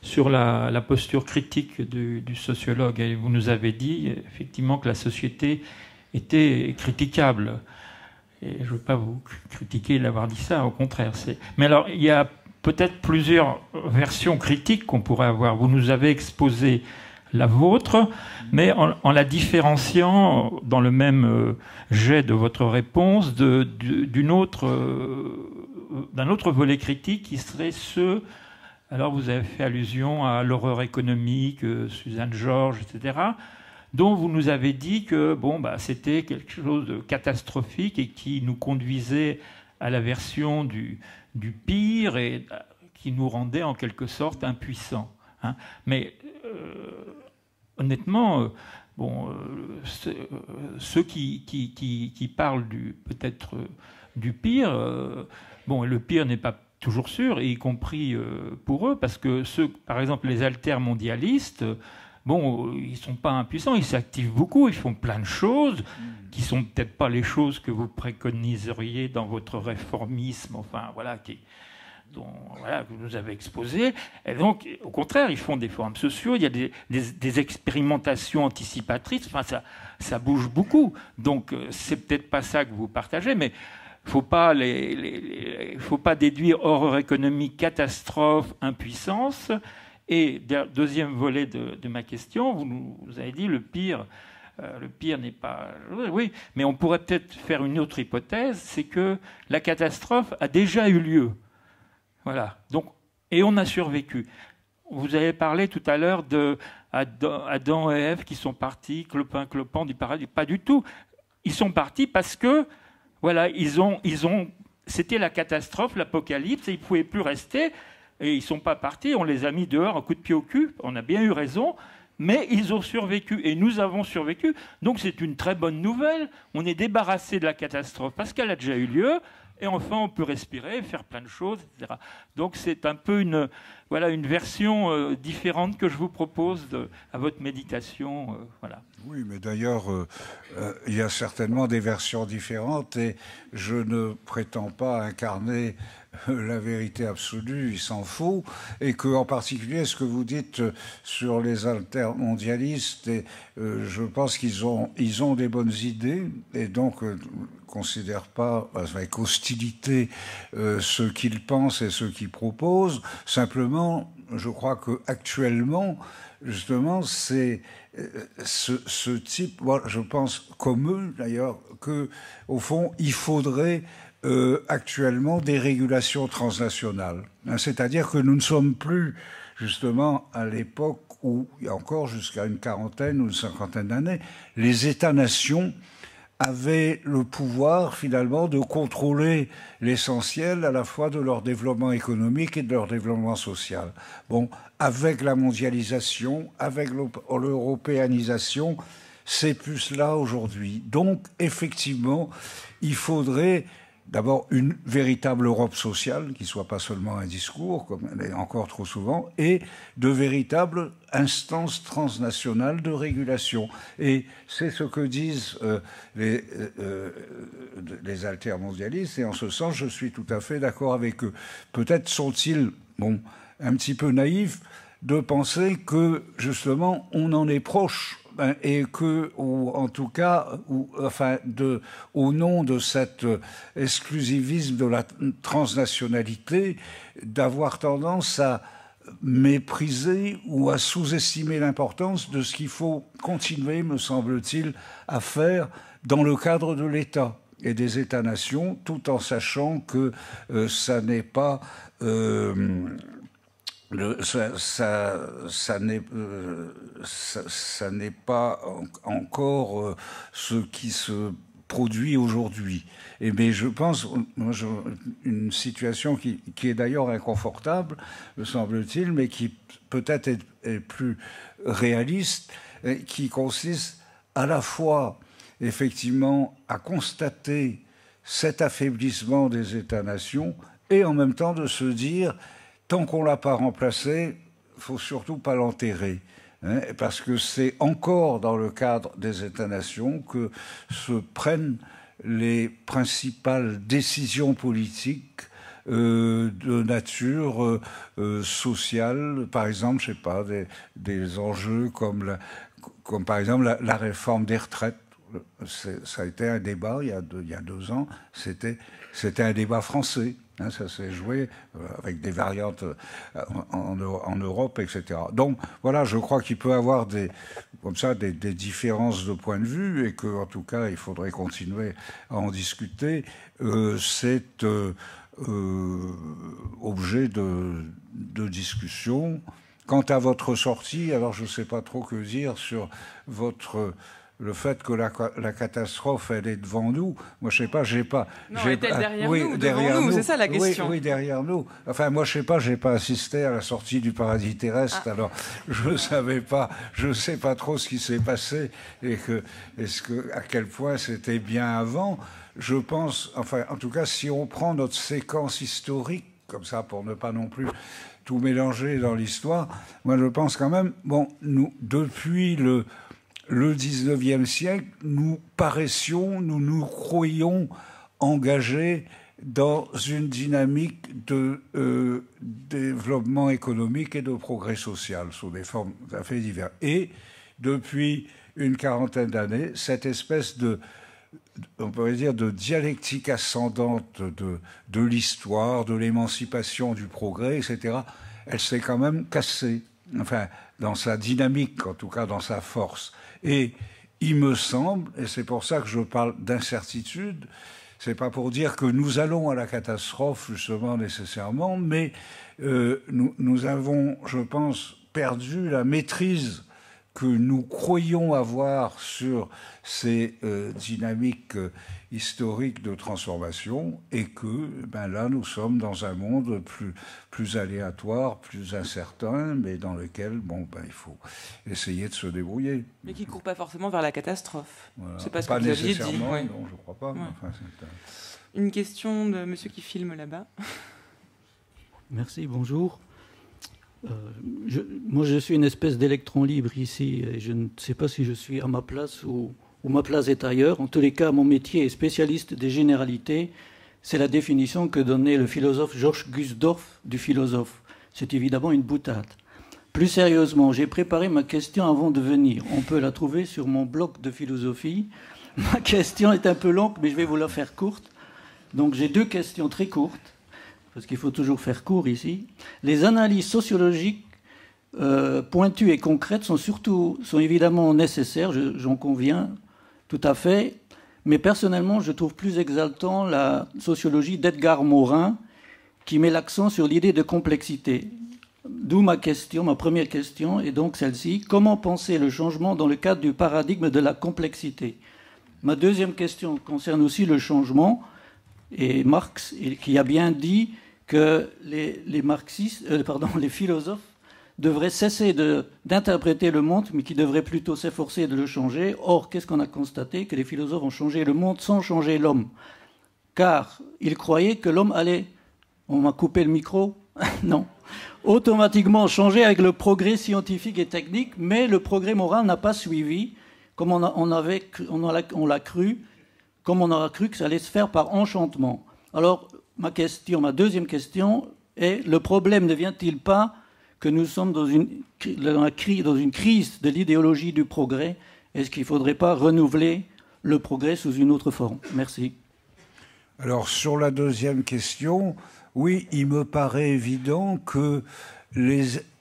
[SPEAKER 7] sur la, posture critique du, sociologue. vous nous avez dit effectivement que la société était critiquable. Et je ne veux pas vous critiquer d'avoir dit ça, au contraire. Mais alors, il y a peut-être plusieurs versions critiques qu'on pourrait avoir. Vous nous avez exposé la vôtre, mais en, en la différenciant dans le même euh, jet de votre réponse d'une autre, euh, d'un autre volet critique qui serait ce alors vous avez fait allusion à l'horreur économique, euh, Suzanne Georges, etc dont vous nous avez dit que bon, bah, c'était quelque chose de catastrophique et qui nous conduisait à la version du, du pire et euh, qui nous rendait en quelque sorte impuissants. Hein. Mais euh, honnêtement, euh, bon, ceux qui, qui, qui, qui parlent peut-être du pire, bon, le pire n'est pas toujours sûr, y compris pour eux, parce que ceux, par exemple, les alters mondialistes, bon, euh, ils ne sont pas impuissants, ils s'activent beaucoup, ils font plein de choses mm. qui sont peut-être pas les choses que vous préconiseriez dans votre réformisme, enfin voilà, qui, dont, voilà, que vous nous avez exposé. Et donc, au contraire, ils font des formes sociaux, il y a des, des, expérimentations anticipatrices, enfin, ça, ça bouge beaucoup. Donc, euh, c'est peut-être pas ça que vous partagez, mais il faut pas faut pas déduire horreur économique, catastrophe, impuissance. Et deuxième volet de, ma question, vous nous avez dit le pire, euh, le pire n'est pas. Oui, mais on pourrait peut-être faire une autre hypothèse, c'est que la catastrophe a déjà eu lieu. Voilà. Donc, et on a survécu. Vous avez parlé tout à l'heure de et Ève qui sont partis, clopin, clopin du paradis. Pas du tout. Ils sont partis parce que, voilà, ils ont, ils ont, c'était la catastrophe, l'apocalypse, et ils ne pouvaient plus rester et ils ne sont pas partis, on les a mis dehors un coup de pied au cul, on a bien eu raison, mais ils ont survécu et nous avons survécu. Donc c'est une très bonne nouvelle, on est débarrassé de la catastrophe parce qu'elle a déjà eu lieu. Et enfin, on peut respirer, faire plein de choses, etc. Donc, c'est un peu une, voilà, une version euh, différente que je vous propose à votre méditation. Euh, voilà.
[SPEAKER 3] Oui, mais d'ailleurs, euh, il y a certainement des versions différentes et je ne prétends pas incarner la vérité absolue, il s'en fout, et que en particulier ce que vous dites euh, sur les altermondialistes, et, euh, je pense qu'ils ont, ils ont des bonnes idées, et donc ne euh, considèrent pas avec hostilité ce qu'ils pensent et ce qu'ils proposent. Simplement, je crois que actuellement, justement, c'est ce, type, moi, je pense comme eux d'ailleurs, que au fond, il faudrait euh, actuellement des régulations transnationales. Hein, c'est-à-dire que nous ne sommes plus justement à l'époque où, encore jusqu'à une quarantaine ou une cinquantaine d'années, les États-nations avaient le pouvoir finalement de contrôler l'essentiel à la fois de leur développement économique et de leur développement social. Bon, avec la mondialisation, avec l'européanisation, c'est plus là aujourd'hui. Donc effectivement, il faudrait d'abord une véritable Europe sociale, qui ne soit pas seulement un discours, comme elle est encore trop souvent, et de véritables instances transnationales de régulation. Et c'est ce que disent euh, les, euh, euh, les altermondialistes, et en ce sens, je suis tout à fait d'accord avec eux. Peut-être sont-ils, bon, un petit peu naïfs de penser que, justement, on en est proche ben, et que, ou en tout cas, enfin, au nom de cet euh, exclusivisme de la transnationalité, d'avoir tendance à mépriser ou à sous-estimer l'importance de ce qu'il faut continuer, me semble-t-il, à faire dans le cadre de l'État et des États-nations, tout en sachant que euh, ça n'est pas... Euh, ça, ça, n'est euh, ça, pas encore euh, ce qui se produit aujourd'hui. Et mais je pense, une situation qui, qui est d'ailleurs inconfortable, me semble-t-il, mais qui peut-être est, plus réaliste, qui consiste à la fois effectivement à constater cet affaiblissement des États-nations et en même temps de se dire tant qu'on ne l'a pas remplacé, il faut surtout pas l'enterrer. Hein, parce que c'est encore dans le cadre des États-nations que se prennent les principales décisions politiques euh, de nature euh, euh, sociale, par exemple, je sais pas, des, enjeux comme, la, comme par exemple la, réforme des retraites. Ça a été un débat il y a deux, il y a deux ans, c'était un débat français. Hein, ça s'est joué euh, avec des variantes euh, en, Europe, etc. Donc voilà, je crois qu'il peut y avoir des, comme ça, des, différences de point de vue et qu'en tout cas, il faudrait continuer à en discuter. Euh, c'est objet de, de, discussion. Quant à votre sortie, alors je ne sais pas trop que dire sur votre le fait que la, catastrophe, elle est devant nous. Moi, je sais pas, j'ai pas. Non, oui, nous, derrière nous, c'est ça la question. Oui, derrière nous. Enfin, moi, je sais pas, j'ai pas assisté à la sortie du paradis terrestre. Ah. Alors, je ne ah. savais pas, je sais pas trop ce qui s'est passé et que, est-ce que, à quel point c'était bien avant. Je pense, enfin, en tout cas, si on prend notre séquence historique comme ça, pour ne pas non plus tout mélanger dans l'histoire, moi, je pense quand même, bon, nous, depuis le le 19e siècle, nous paraissions, nous nous croyions engagés dans une dynamique de euh, développement économique et de progrès social sous des formes tout à fait diverses. Et depuis une quarantaine d'années, cette espèce de on pourrait dire de dialectique ascendante de, de l'histoire, de l'émancipation, du progrès, etc., elle s'est quand même cassée, enfin, dans sa dynamique, en tout cas dans sa force. Et il me semble, et c'est pour ça que je parle d'incertitude, c'est pas pour dire que nous allons à la catastrophe justement nécessairement, mais euh, nous, avons, je pense, perdu la maîtrise que nous croyons avoir sur ces euh, dynamiques euh, historique de transformation et que ben là nous sommes dans un monde plus, plus aléatoire, plus incertain, mais dans lequel bon ben il faut essayer de se débrouiller.
[SPEAKER 2] Mais qui ne court pas forcément vers la catastrophe. C'est pas ce que
[SPEAKER 3] je crois pas.
[SPEAKER 2] Une question de Monsieur qui filme là-bas.
[SPEAKER 6] Merci. Bonjour. Euh, moi, je suis une espèce d'électron libre ici, et je ne sais pas si je suis à ma place ou ou ma place est ailleurs. En tous les cas, mon métier est spécialiste des généralités. C'est la définition que donnait le philosophe Georges Gusdorf du philosophe. C'est évidemment une boutade. Plus sérieusement, j'ai préparé ma question avant de venir. On peut la trouver sur mon blog de philosophie. Ma question est un peu longue, mais je vais vous la faire courte. Donc j'ai deux questions très courtes, parce qu'il faut toujours faire court ici. Les analyses sociologiques euh, pointues et concrètes sont surtout, sont évidemment nécessaires, j'en conviens, tout à fait. Mais personnellement, je trouve plus exaltant la sociologie d'Edgar Morin, qui met l'accent sur l'idée de complexité. D'où ma question, ma première question est donc celle-ci. Comment penser le changement dans le cadre du paradigme de la complexité Ma deuxième question concerne aussi le changement et Marx, qui a bien dit que les, marxistes, euh, pardon, les philosophes devrait cesser d'interpréter le monde, mais qui devrait plutôt s'efforcer de le changer. Or, qu'est-ce qu'on a constaté Que les philosophes ont changé le monde sans changer l'homme. Car ils croyaient que l'homme allait... On m'a coupé le micro Non. Automatiquement changer avec le progrès scientifique et technique, mais le progrès moral n'a pas suivi, comme on, avait, on l'a cru, comme on aura cru que ça allait se faire par enchantement. Alors, ma question, ma deuxième question est, le problème ne vient-il pas que nous sommes dans une, dans une crise de l'idéologie du progrès. Est-ce qu'il ne faudrait pas renouveler le
[SPEAKER 3] progrès sous une autre forme Merci. Alors sur la deuxième question, oui, il me paraît évident que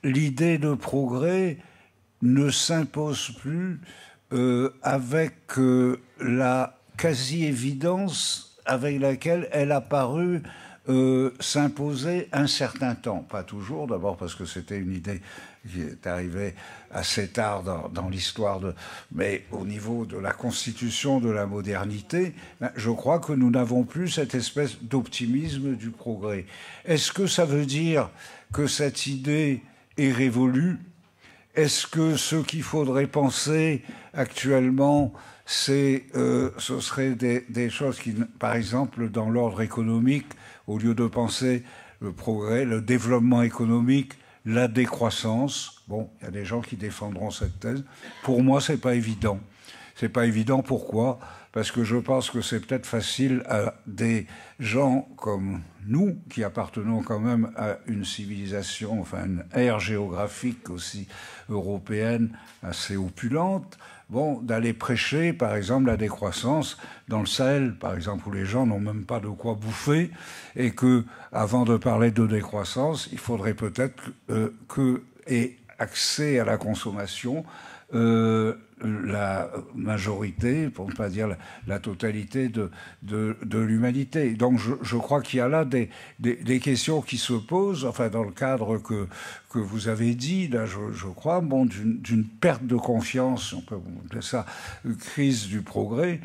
[SPEAKER 3] l'idée de progrès ne s'impose plus euh, avec euh, la quasi-évidence avec laquelle elle a paru euh, s'imposer un certain temps, pas toujours, d'abord parce que c'était une idée qui est arrivée assez tard dans, l'histoire, de, mais au niveau de la constitution de la modernité, ben, je crois que nous n'avons plus cette espèce d'optimisme du progrès. Est-ce que ça veut dire que cette idée est révolue Est-ce que ce qu'il faudrait penser actuellement, c'est, euh, ce serait des choses qui, par exemple, dans l'ordre économique, au lieu de penser le progrès, le développement économique, la décroissance. Bon, il y a des gens qui défendront cette thèse. Pour moi, ce n'est pas évident. n'est pas évident. Pourquoi Parce que je pense que c'est peut-être facile à des gens comme nous, qui appartenons quand même à une civilisation, enfin une ère géographique aussi européenne assez opulente, bon, d'aller prêcher, par exemple, la décroissance dans le Sahel, par exemple, où les gens n'ont même pas de quoi bouffer, et que, avant de parler de décroissance, il faudrait peut-être euh, que, et accès à la consommation, euh, la majorité, pour ne pas dire la, totalité de, de, l'humanité. Donc je, crois qu'il y a là des, questions qui se posent, enfin dans le cadre que, que vous avez dit, là je, crois, bon, d'une perte de confiance, on peut ça crise du progrès.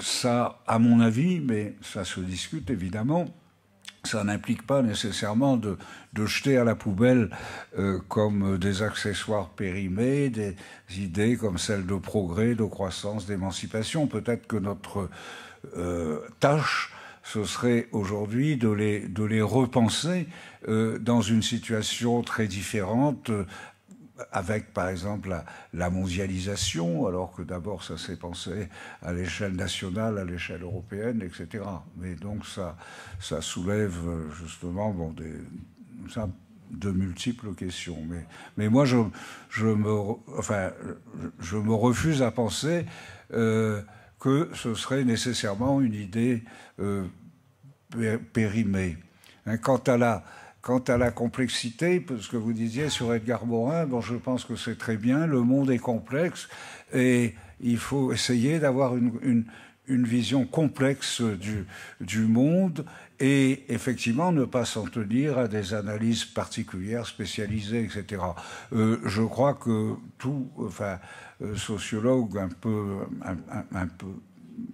[SPEAKER 3] Ça, à mon avis, mais ça se discute évidemment, ça n'implique pas nécessairement de, jeter à la poubelle euh, comme des accessoires périmés, des idées comme celles de progrès, de croissance, d'émancipation. Peut-être que notre euh, tâche, ce serait aujourd'hui de les, de les repenser euh, dans une situation très différente, avec par exemple la, mondialisation, alors que d'abord ça s'est pensé à l'échelle nationale, à l'échelle européenne, etc. Mais donc ça, ça soulève euh, justement des, de multiples questions. Mais, mais moi, je, me, enfin, je me refuse à penser euh, que ce serait nécessairement une idée euh, périmée. Hein, quant à la Quant à la complexité, ce que vous disiez sur Edgar Morin, bon, je pense que c'est très bien, le monde est complexe et il faut essayer d'avoir une, vision complexe du, du monde et effectivement ne pas s'en tenir à des analyses particulières, spécialisées, etc. Euh, je crois que tout, enfin, euh, sociologue un peu, un, peu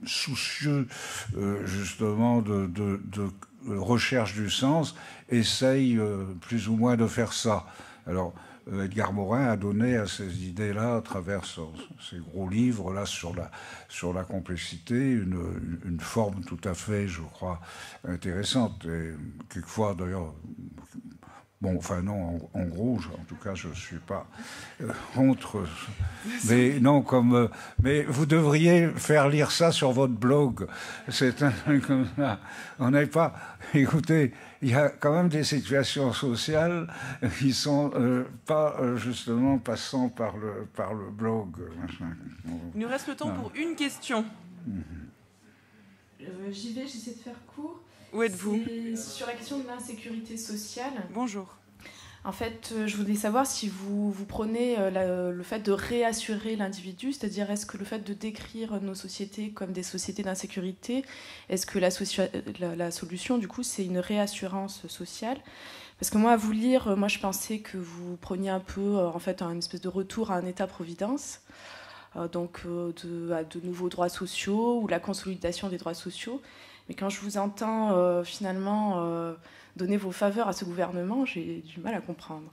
[SPEAKER 3] soucieux euh, justement de euh, recherche du sens essaye euh, plus ou moins de faire ça. Alors, euh, Edgar Morin a donné à ces idées-là, à travers ses ces gros livres-là sur la, sur la complexité, une, une, forme tout à fait, je crois, intéressante. Et quelquefois, d'ailleurs, Bon, enfin non, en, gros, en tout cas, je ne suis pas contre. Euh, mais non, comme. Euh, mais vous devriez faire lire ça sur votre blog. C'est un comme On pas. Écoutez, il y a quand même des situations sociales qui sont euh, pas justement passant par le, par le blog.
[SPEAKER 2] Il nous reste le temps pour une question. Mhm. J'y vais, j'essaie de faire court. Où êtes-vous Sur la question de l'insécurité sociale. Bonjour. En fait, euh, je voulais savoir si vous, vous prenez euh, le fait de réassurer l'individu, c'est-à-dire est-ce que le fait de décrire nos sociétés comme des sociétés d'insécurité, est-ce que la, la, solution, du coup, c'est une réassurance sociale Parce que moi, à vous lire, euh, moi, je pensais que vous preniez un peu, en fait, une espèce de retour à un état-providence, donc de, à de nouveaux droits sociaux ou la consolidation des droits sociaux. Mais quand je vous entends euh, finalement euh, donner vos faveurs à ce gouvernement, j'ai du mal à comprendre.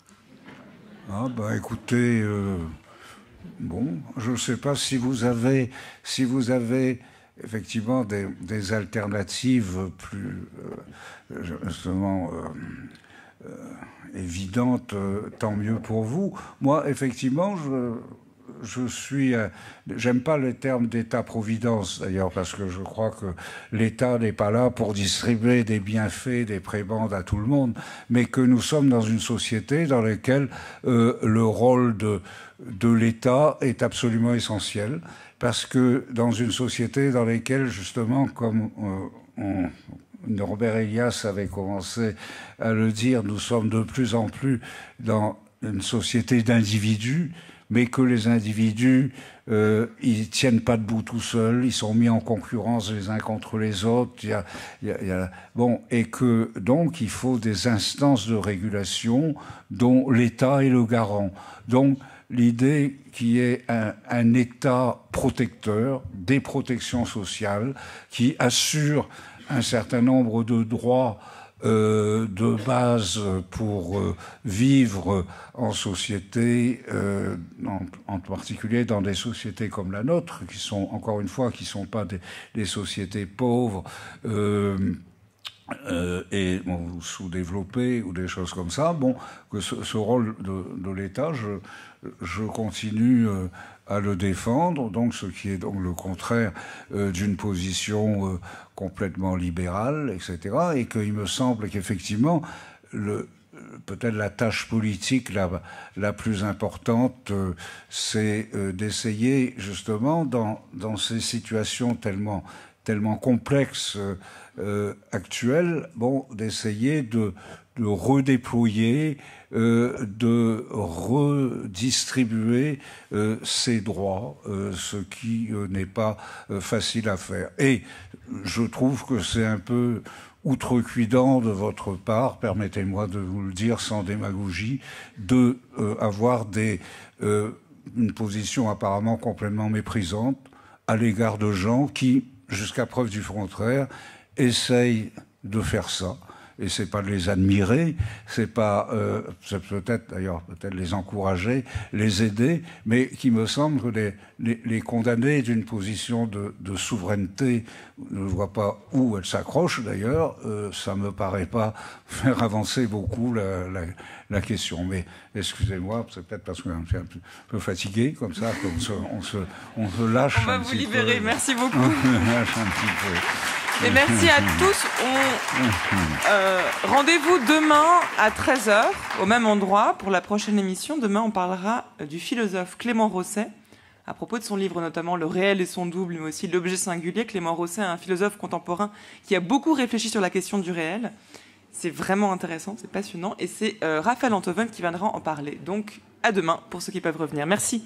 [SPEAKER 3] Ah bah écoutez, euh, bon, je ne sais pas si vous avez, si vous avez effectivement des alternatives plus justement évidentes, tant mieux pour vous. Moi, effectivement, je je suis. Euh, j'aime pas le terme d'État-providence, d'ailleurs, parce que je crois que l'État n'est pas là pour distribuer des bienfaits, des prébendes à tout le monde, mais que nous sommes dans une société dans laquelle euh, le rôle de, l'État est absolument essentiel, parce que dans une société dans laquelle, justement, comme euh, Norbert Elias avait commencé à le dire, nous sommes de plus en plus dans une société d'individus mais que les individus, euh, ils tiennent pas debout tout seuls, ils sont mis en concurrence les uns contre les autres. Bon, et que donc il faut des instances de régulation dont l'État est le garant. Donc l'idée qui est un, un, État protecteur, des protections sociales, qui assure un certain nombre de droits euh, de base pour euh, vivre en société, euh, en, particulier dans des sociétés comme la nôtre, qui sont, encore une fois, qui ne sont pas des, sociétés pauvres. et sous développées ou des choses comme ça. Bon, que ce, rôle de, l'État, je, continue à le défendre, donc ce qui est donc le contraire euh, d'une position euh, complètement libérale, etc. Et qu'il me semble qu'effectivement, le, peut-être la tâche politique la, la plus importante, euh, c'est d'essayer justement dans, ces situations tellement, tellement complexes actuelles, bon, d'essayer de redéployer euh, de redistribuer euh, ses droits, euh, ce qui n'est pas facile à faire. Et je trouve que c'est un peu outrecuidant de votre part, permettez-moi de vous le dire sans démagogie, de avoir une position apparemment complètement méprisante à l'égard de gens qui, jusqu'à preuve du contraire, essayent de faire ça et c'est pas de les admirer, c'est pas, euh, peut-être d'ailleurs peut-être les encourager, les aider, mais qui me semble que les, les, condamner d'une position de, souveraineté, je ne vois pas où elle s'accroche d'ailleurs, ça euh, ça me paraît pas faire avancer beaucoup la, la, question. Mais excusez-moi, c'est peut-être parce que je suis un peu, un peu fatigué comme ça qu'on se, on se, on se lâche. On va vous libérer, merci beaucoup. On lâche un petit peu merci à tous.
[SPEAKER 2] Euh, rendez-vous demain à 13h au même endroit pour la prochaine émission. Demain, on parlera euh, du philosophe Clément Rosset à propos de son livre notamment Le réel et son double, mais aussi L'objet singulier. Clément Rosset, est un philosophe contemporain qui a beaucoup réfléchi sur la question du réel. C'est vraiment intéressant, c'est passionnant. Et c'est euh, Raphaël Antoven qui viendra en parler. Donc à demain pour ceux qui peuvent revenir.
[SPEAKER 1] Merci.